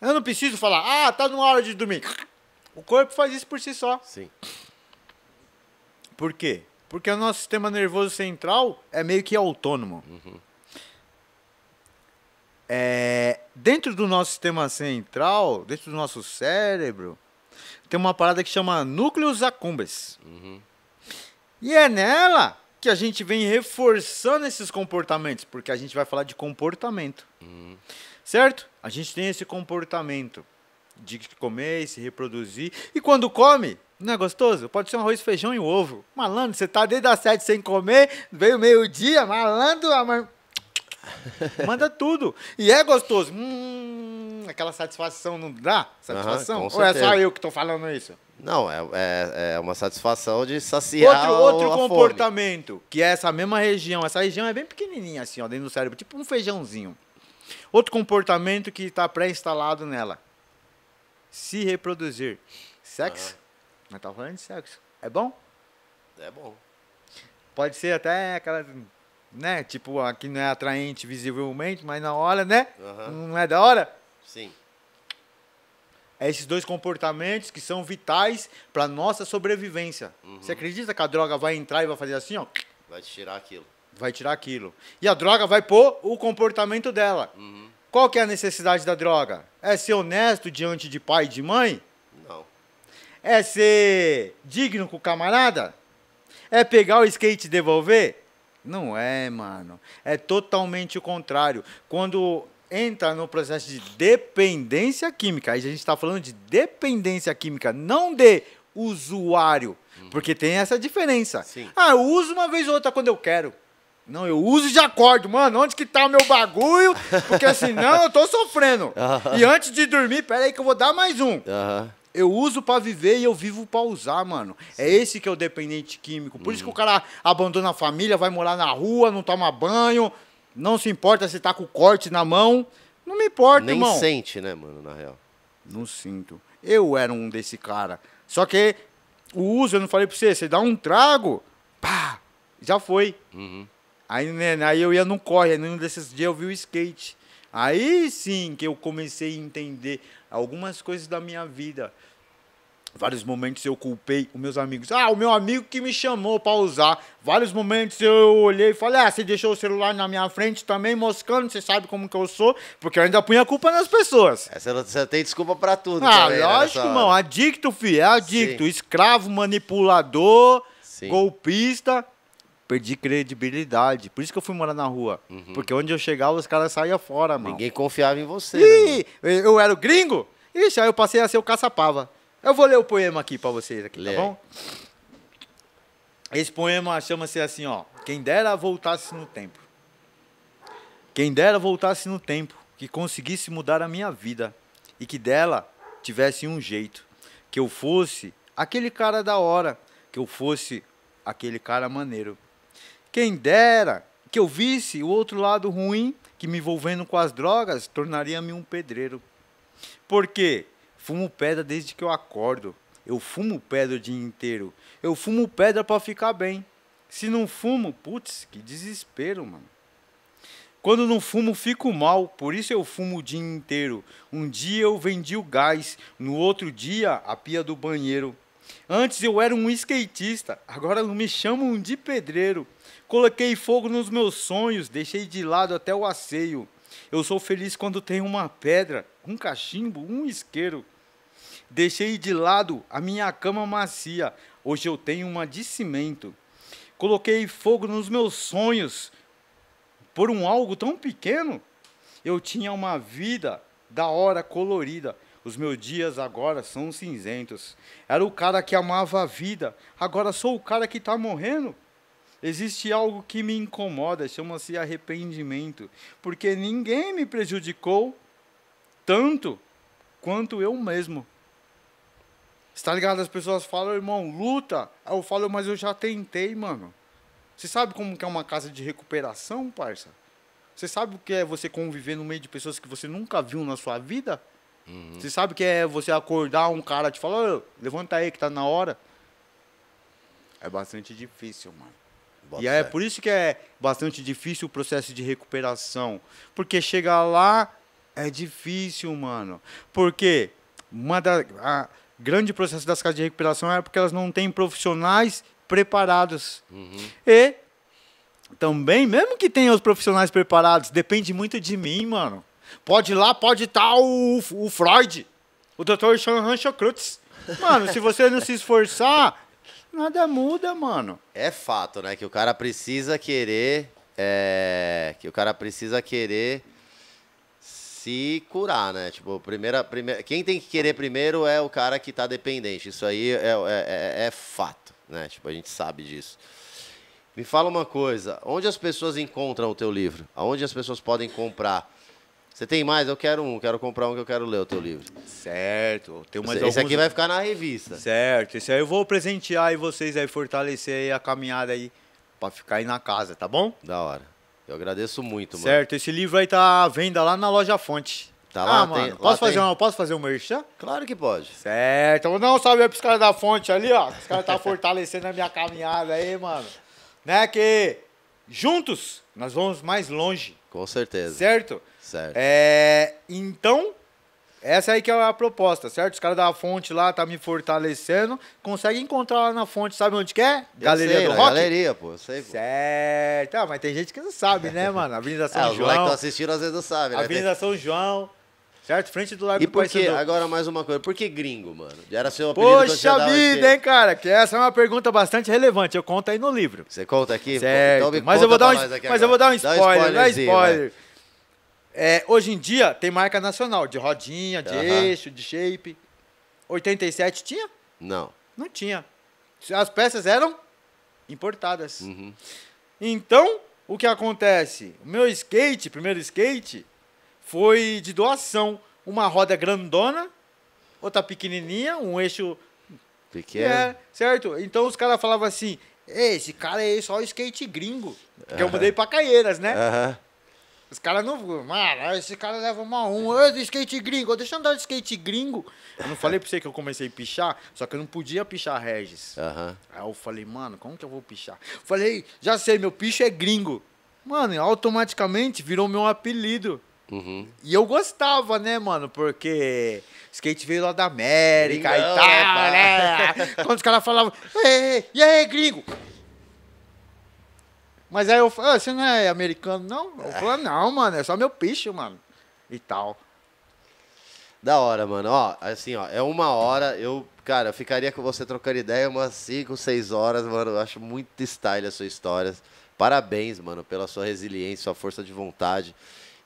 Eu não preciso falar, ah, tá na hora de dormir. O corpo faz isso por si só. Sim. Por quê? Porque o nosso sistema nervoso central é meio que autônomo. Uhum. É, dentro do nosso sistema central, dentro do nosso cérebro, tem uma parada que chama núcleos accumbens. Uhum. E é nela que a gente vem reforçando esses comportamentos, porque a gente vai falar de comportamento. Uhum. Certo? A gente tem esse comportamento de comer, se reproduzir. E quando come, não é gostoso? Pode ser um arroz, feijão e um ovo. Malandro, você tá desde as sete sem comer, veio meio-dia, malandro, amor. Manda tudo. E é gostoso. Hum, aquela satisfação não dá? Satisfação? Uhum, Ou é só eu que tô falando isso? Não, é, é, é uma satisfação de saciar Outro, outro comportamento, fome. que é essa mesma região. Essa região é bem pequenininha, assim, ó, dentro do cérebro. Tipo um feijãozinho. Outro comportamento que está pré-instalado nela. Se reproduzir. Sexo? Uhum. Mas tá falando de sexo. É bom? É bom. Pode ser até aquela. Né? Tipo, aqui não é atraente visivelmente, mas na hora, né? Uhum. Não é da hora? Sim. É esses dois comportamentos que são vitais para nossa sobrevivência. Uhum. Você acredita que a droga vai entrar e vai fazer assim, ó? Vai tirar aquilo. Vai tirar aquilo. E a droga vai pôr o comportamento dela. Uhum. Qual que é a necessidade da droga? É ser honesto diante de pai e de mãe? É ser digno com o camarada? É pegar o skate e devolver? Não é, mano. É totalmente o contrário. Quando entra no processo de dependência química, aí a gente está falando de dependência química, não de usuário. Uhum. Porque tem essa diferença. Sim. Ah, eu uso uma vez ou outra quando eu quero. Não, eu uso e já acordo. Mano, onde que tá o meu bagulho? Porque senão assim, eu tô sofrendo. Uhum. E antes de dormir, peraí que eu vou dar mais um. Uhum. Eu uso para viver e eu vivo para usar, mano. É sim. É esse que é o dependente químico. Por uhum. isso que o uhum. cara abandona a família, vai morar na rua, não toma banho, não se importa se tá com corte na mão. Não me importa, Nem irmão. Nem sente, né, mano, na real. Não sinto. Eu era um desse cara. Só que o uso, eu não falei pra você, você dá um trago, pá, já foi. Uhum. Aí, né, aí eu ia num corre, aí num desses dias eu vi o skate. Aí sim que eu comecei a entender algumas coisas da minha vida. Vários momentos eu culpei os meus amigos. Ah, o meu amigo que me chamou para usar. Vários momentos eu olhei e falei: Ah, você deixou o celular na minha frente também, moscando, você sabe como que eu sou, porque eu ainda a culpa nas pessoas. É, você tem desculpa para tudo, Ah, também, né, lógico, irmão. Adicto, fi, é adicto. Sim. Escravo, manipulador, Sim. golpista perdi credibilidade. Por isso que eu fui morar na rua. Uhum. Porque onde eu chegava, os caras saíam fora, mano. Ninguém confiava em você. Ih, né, eu era o gringo? Ixi, aí eu passei a ser o caçapava. Eu vou ler o poema aqui pra vocês, aqui, tá bom? Esse poema chama-se assim, ó. Quem dera voltasse no tempo. Quem dera voltasse no tempo, que conseguisse mudar a minha vida e que dela tivesse um jeito. Que eu fosse aquele cara da hora, que eu fosse aquele cara maneiro quem dera que eu visse o outro lado ruim, que me envolvendo com as drogas, tornaria-me um pedreiro. Porque fumo pedra desde que eu acordo. Eu fumo pedra o dia inteiro. Eu fumo pedra para ficar bem. Se não fumo, putz, que desespero, mano. Quando não fumo, fico mal, por isso eu fumo o dia inteiro. Um dia eu vendi o gás, no outro dia a pia do banheiro. Antes eu era um skatista, agora não me chamam de pedreiro. Coloquei fogo nos meus sonhos, deixei de lado até o asseio. Eu sou feliz quando tenho uma pedra, um cachimbo, um isqueiro. Deixei de lado a minha cama macia, hoje eu tenho uma de cimento. Coloquei fogo nos meus sonhos por um algo tão pequeno. Eu tinha uma vida da hora colorida. Os meus dias agora são cinzentos. Era o cara que amava a vida, agora sou o cara que está morrendo. Existe algo que me incomoda, chama-se arrependimento, porque ninguém me prejudicou tanto quanto eu mesmo. Está ligado? As pessoas falam, irmão, luta. Aí eu falo, mas eu já tentei, mano. Você sabe como que é uma casa de recuperação, parça? Você sabe o que é você conviver no meio de pessoas que você nunca viu na sua vida? Uhum. Você sabe o que é você acordar um cara te falar, levanta aí que tá na hora. É bastante difícil, mano. Bota e é por isso que é bastante difícil o processo de recuperação. Porque chegar lá é difícil, mano. Porque uma da, a grande processo das casas de recuperação é porque elas não têm profissionais preparados. Uhum. E também, mesmo que tenha os profissionais preparados, depende muito de mim, mano. Pode ir lá, pode estar tá o, o Freud, o Dr. Sean Hancho Mano, se você não se esforçar, nada muda, mano. É fato, né? Que o cara precisa querer. É, que o cara precisa querer se curar, né? Tipo, primeira, primeira, quem tem que querer primeiro é o cara que tá dependente. Isso aí é, é, é, é fato, né? Tipo, a gente sabe disso. Me fala uma coisa, onde as pessoas encontram o teu livro? Aonde as pessoas podem comprar? Você tem mais? Eu quero um, quero comprar um que eu quero ler o teu livro. Certo. Tem mais esse, alguns... esse aqui vai ficar na revista. Certo. Esse aí eu vou presentear aí vocês aí, fortalecer aí a caminhada aí para ficar aí na casa, tá bom? Da hora. Eu agradeço muito, mano. Certo, esse livro aí tá à venda lá na loja Fonte. Tá ah, lá, ah, mano. Tem, posso, lá fazer tem... uma, posso fazer um merchan? Claro que pode. Certo. Vou dar um salve aí pros caras da fonte ali, ó. Os caras tá fortalecendo a minha caminhada aí, mano. Né? Que juntos nós vamos mais longe. Com certeza. Certo? Certo. É, então, essa aí que é a proposta, certo? Os caras da fonte lá tá me fortalecendo. Consegue encontrar lá na fonte, sabe onde que é? galeria sei, do Rock? Galeria, pô, sei. Pô. Certo. Ah, mas tem gente que não sabe, né, mano? Avenida é, São é, João. Os que estão assistindo às vezes não sabem, né? Avenida São João. Certo? Frente do Largo e por que, Agora mais uma coisa. Por que gringo, mano? Já era seu apelido Poxa vida, hein, cara? Que essa é uma pergunta bastante relevante. Eu conto aí no livro. Você conta aqui? Certo. Então mas eu vou dar um, mas agora. eu vou dar um spoiler. Dá um spoiler. É é, hoje em dia tem marca nacional, de rodinha, de eixo, de shape. 87 tinha? Não. Não tinha. As peças eram importadas. Uhum. Então, o que acontece? O meu skate, primeiro skate, foi de doação. Uma roda grandona, outra pequenininha, um eixo... Pequeno. É, certo? Então os caras falavam assim, esse cara é só skate gringo. Porque eu mudei pra Caieiras, né? Uhum. Os caras não. Mano, esse cara leva uma um. Eu do skate gringo, deixa eu andar de skate gringo. Eu não falei pra você que eu comecei a pichar, só que eu não podia pichar Regis. Uhum. Aí eu falei, mano, como que eu vou pichar? Falei, já sei, meu picho é gringo. Mano, automaticamente virou meu apelido. Uhum. E eu gostava, né, mano? Porque skate veio lá da América e tal, né? Quando os caras falavam, e aí, gringo? Mas aí eu falo, ah, você não é americano, não? Eu é. falo, não, mano, é só meu picho, mano. E tal. Da hora, mano. Ó, assim, ó, é uma hora, eu, cara, eu ficaria com você trocando ideia umas 5, 6 horas, mano. Eu acho muito style a sua história. Parabéns, mano, pela sua resiliência, sua força de vontade.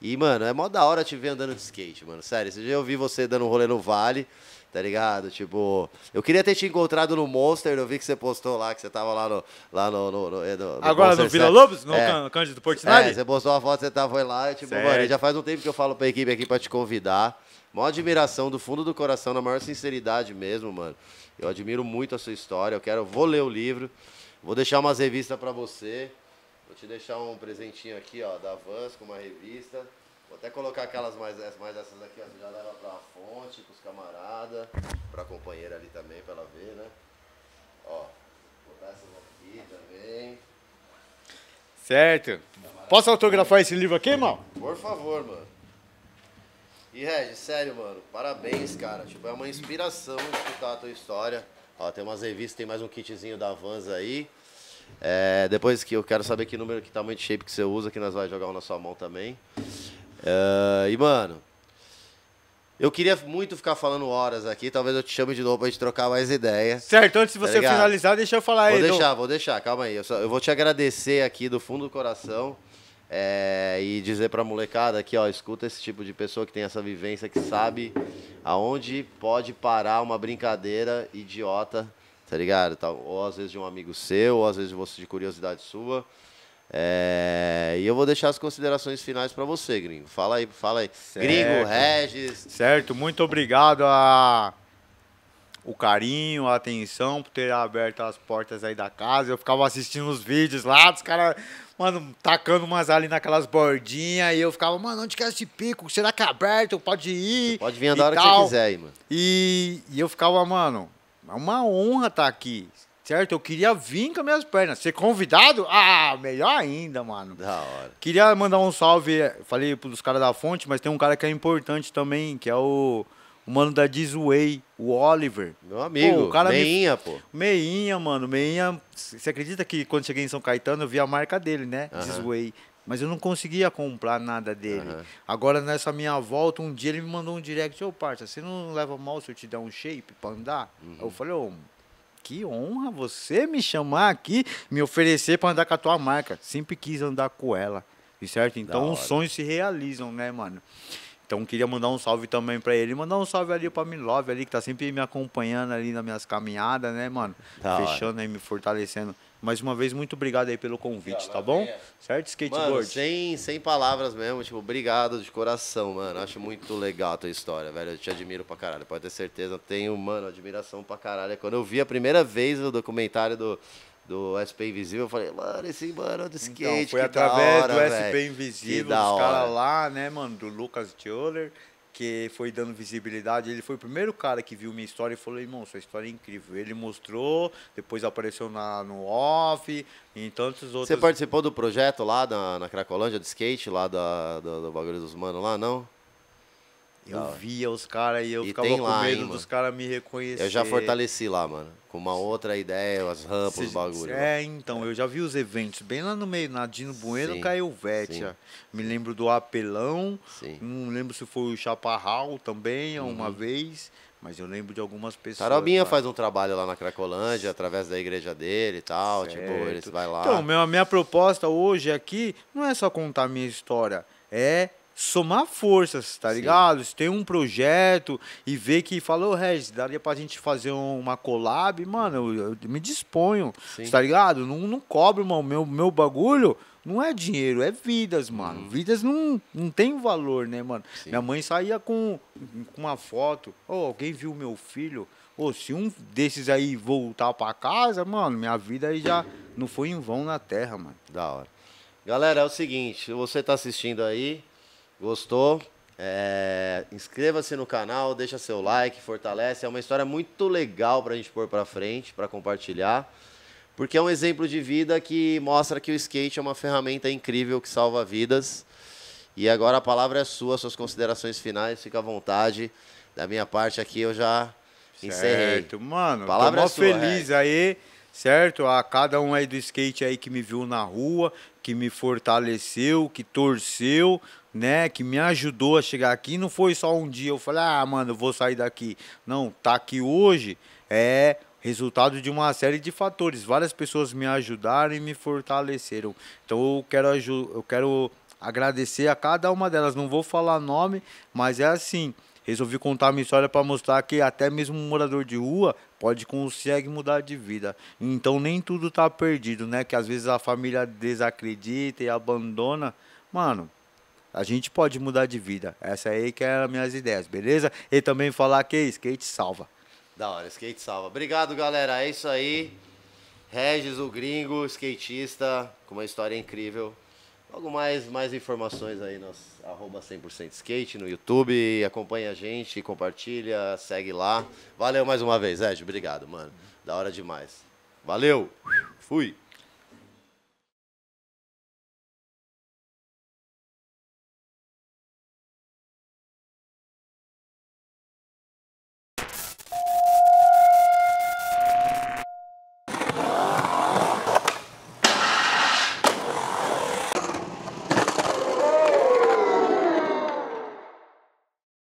E, mano, é mó da hora te ver andando de skate, mano. Sério, esse dia eu vi você dando um rolê no vale tá ligado? Tipo, eu queria ter te encontrado no Monster, eu vi que você postou lá, que você tava lá no. Lá no, no, no, no Agora Monster, no Vila Lobos? No é. Cândido é, Portinari? É, você postou uma foto, você tava foi lá, tipo, mano, já faz um tempo que eu falo pra equipe aqui pra te convidar. Mó admiração do fundo do coração, na maior sinceridade mesmo, mano. Eu admiro muito a sua história, eu quero, vou ler o livro, vou deixar umas revistas para você. Vou te deixar um presentinho aqui, ó, da Vans com uma revista. Vou até colocar aquelas mais, mais essas aqui, ó. já leva pra fonte, pros camaradas, pra companheira ali também, pra ela ver, né? Ó, botar essas aqui também. Certo. Posso autografar esse livro aqui, irmão? Por favor, mano. E Regis, sério, mano, parabéns, cara. Tipo, é uma inspiração escutar a tua história. Ó, tem umas revistas, tem mais um kitzinho da Vans aí. É, depois que eu quero saber que número, que tamanho tá de shape que você usa, que nós vai jogar um na sua mão também. Uh, e, mano, eu queria muito ficar falando horas aqui, talvez eu te chame de novo pra gente trocar mais ideias. Certo, antes de tá você tá finalizar, deixa eu falar vou aí. Vou deixar, vou deixar, calma aí. Eu, só, eu, vou te agradecer aqui do fundo do coração é, e dizer pra molecada aqui, ó, escuta esse tipo de pessoa que tem essa vivência, que sabe aonde pode parar uma brincadeira idiota, tá ligado? Ou às vezes de um amigo seu, ou às vezes de você de curiosidade sua. É, e eu vou deixar as considerações finais para você, Gringo. Fala aí, fala aí. Certo. Gringo, Regis. Certo, muito obrigado a o carinho, a atenção por ter aberto as portas aí da casa. Eu ficava assistindo os vídeos lá, os caras, mano, tacando umas ali naquelas bordinhas. E eu ficava, mano, onde que é esse pico? Será que é aberto? Pode ir. Você pode vir a hora tal. que você quiser aí, mano. E, e eu ficava, mano, é uma honra estar tá aqui certo? Eu queria vir com minhas pernas. Ser convidado? Ah, melhor ainda, mano. Da hora. Queria mandar um salve, falei pros caras da fonte, mas tem um cara que é importante também, que é o, o mano da Disway, o Oliver. Meu amigo, pô, o cara meinha, me... pô. Meinha, mano. Meinha, você acredita que quando cheguei em São Caetano eu vi a marca dele, né? Uhum. Disway. Mas eu não conseguia comprar nada dele. Uhum. Agora, nessa minha volta, um dia ele me mandou um direct. Ô, oh, parça, você não leva mal se eu te der um shape pra andar? Uhum. Eu falei, ô, oh, que honra você me chamar aqui, me oferecer para andar com a tua marca. Sempre quis andar com ela, certo? Então os sonhos se realizam, né, mano? Então queria mandar um salve também para ele, mandar um salve ali para Milove ali que tá sempre me acompanhando ali nas minhas caminhadas, né, mano? Da Fechando hora. aí, me fortalecendo. Mais uma vez, muito obrigado aí pelo convite, tá bom? É. Certo, skateboard? Mano, sem, sem palavras mesmo, tipo, obrigado de coração, mano. Acho muito legal a tua história, velho. Eu te admiro pra caralho, pode ter certeza. Tenho, mano, admiração pra caralho. Quando eu vi a primeira vez o documentário do, do SP Invisível, eu falei, mano, esse mano do então, skate, então, foi através hora, do SP Invisível, os dos caras lá, né, mano, do Lucas Tioler que foi dando visibilidade. Ele foi o primeiro cara que viu minha história e falou: irmão, sua história é incrível. Ele mostrou, depois apareceu na, no off, em tantos outros. Você participou do projeto lá na, na Cracolândia, de skate, lá da, do, do Bagulho dos Manos, lá, não? Eu via os caras e eu e ficava com lá, medo hein, dos caras me reconhecer. Eu já fortaleci lá, mano. Com uma outra ideia, as rampas, Cê, os bagulho. Né? É, então, eu já vi os eventos bem lá no meio, Nadino Bueno caiu Vétia. Me lembro do Apelão, sim. não lembro se foi o Chaparral também, uhum. uma vez. Mas eu lembro de algumas pessoas. Tarobinha faz um trabalho lá na Cracolândia, através da igreja dele e tal. Certo. Tipo, eles vai lá. Então, a minha, minha proposta hoje aqui não é só contar a minha história, é somar forças, tá Sim. ligado? Se tem um projeto e ver que falou, oh, Regis, daria pra gente fazer uma collab, mano, eu, eu me disponho, Sim. tá ligado? Não, não cobro, mano, meu, meu bagulho não é dinheiro, é vidas, mano. Uhum. Vidas não, não tem valor, né, mano? Sim. Minha mãe saía com, com uma foto, ou oh, alguém viu meu filho, ou oh, se um desses aí voltar para casa, mano, minha vida aí já não foi em vão na terra, mano. Da hora. Galera, é o seguinte, você tá assistindo aí, Gostou? É, Inscreva-se no canal, deixa seu like, fortalece. É uma história muito legal para a gente pôr para frente, para compartilhar, porque é um exemplo de vida que mostra que o skate é uma ferramenta incrível que salva vidas. E agora a palavra é sua, suas considerações finais, fica à vontade. Da minha parte aqui eu já encerrei. Certo, mano. palavra tô é sua, feliz é. aí, certo? A cada um aí do skate aí que me viu na rua, que me fortaleceu, que torceu, né, que me ajudou a chegar aqui. Não foi só um dia eu falei, ah, mano, eu vou sair daqui. Não, tá aqui hoje é resultado de uma série de fatores. Várias pessoas me ajudaram e me fortaleceram. Então eu quero, eu quero agradecer a cada uma delas. Não vou falar nome, mas é assim. Resolvi contar minha história para mostrar que até mesmo um morador de rua pode consegue mudar de vida. Então nem tudo tá perdido, né? Que às vezes a família desacredita e abandona. Mano, a gente pode mudar de vida. Essa aí que eram é minhas ideias, beleza? E também falar que skate salva. Da hora, skate salva. Obrigado, galera. É isso aí. Regis, o gringo, skatista, com uma história incrível. Logo mais, mais informações aí, nós, arroba 100% Skate no YouTube. Acompanha a gente, compartilha, segue lá. Valeu mais uma vez, Regis. Obrigado, mano. Da hora demais. Valeu. Fui.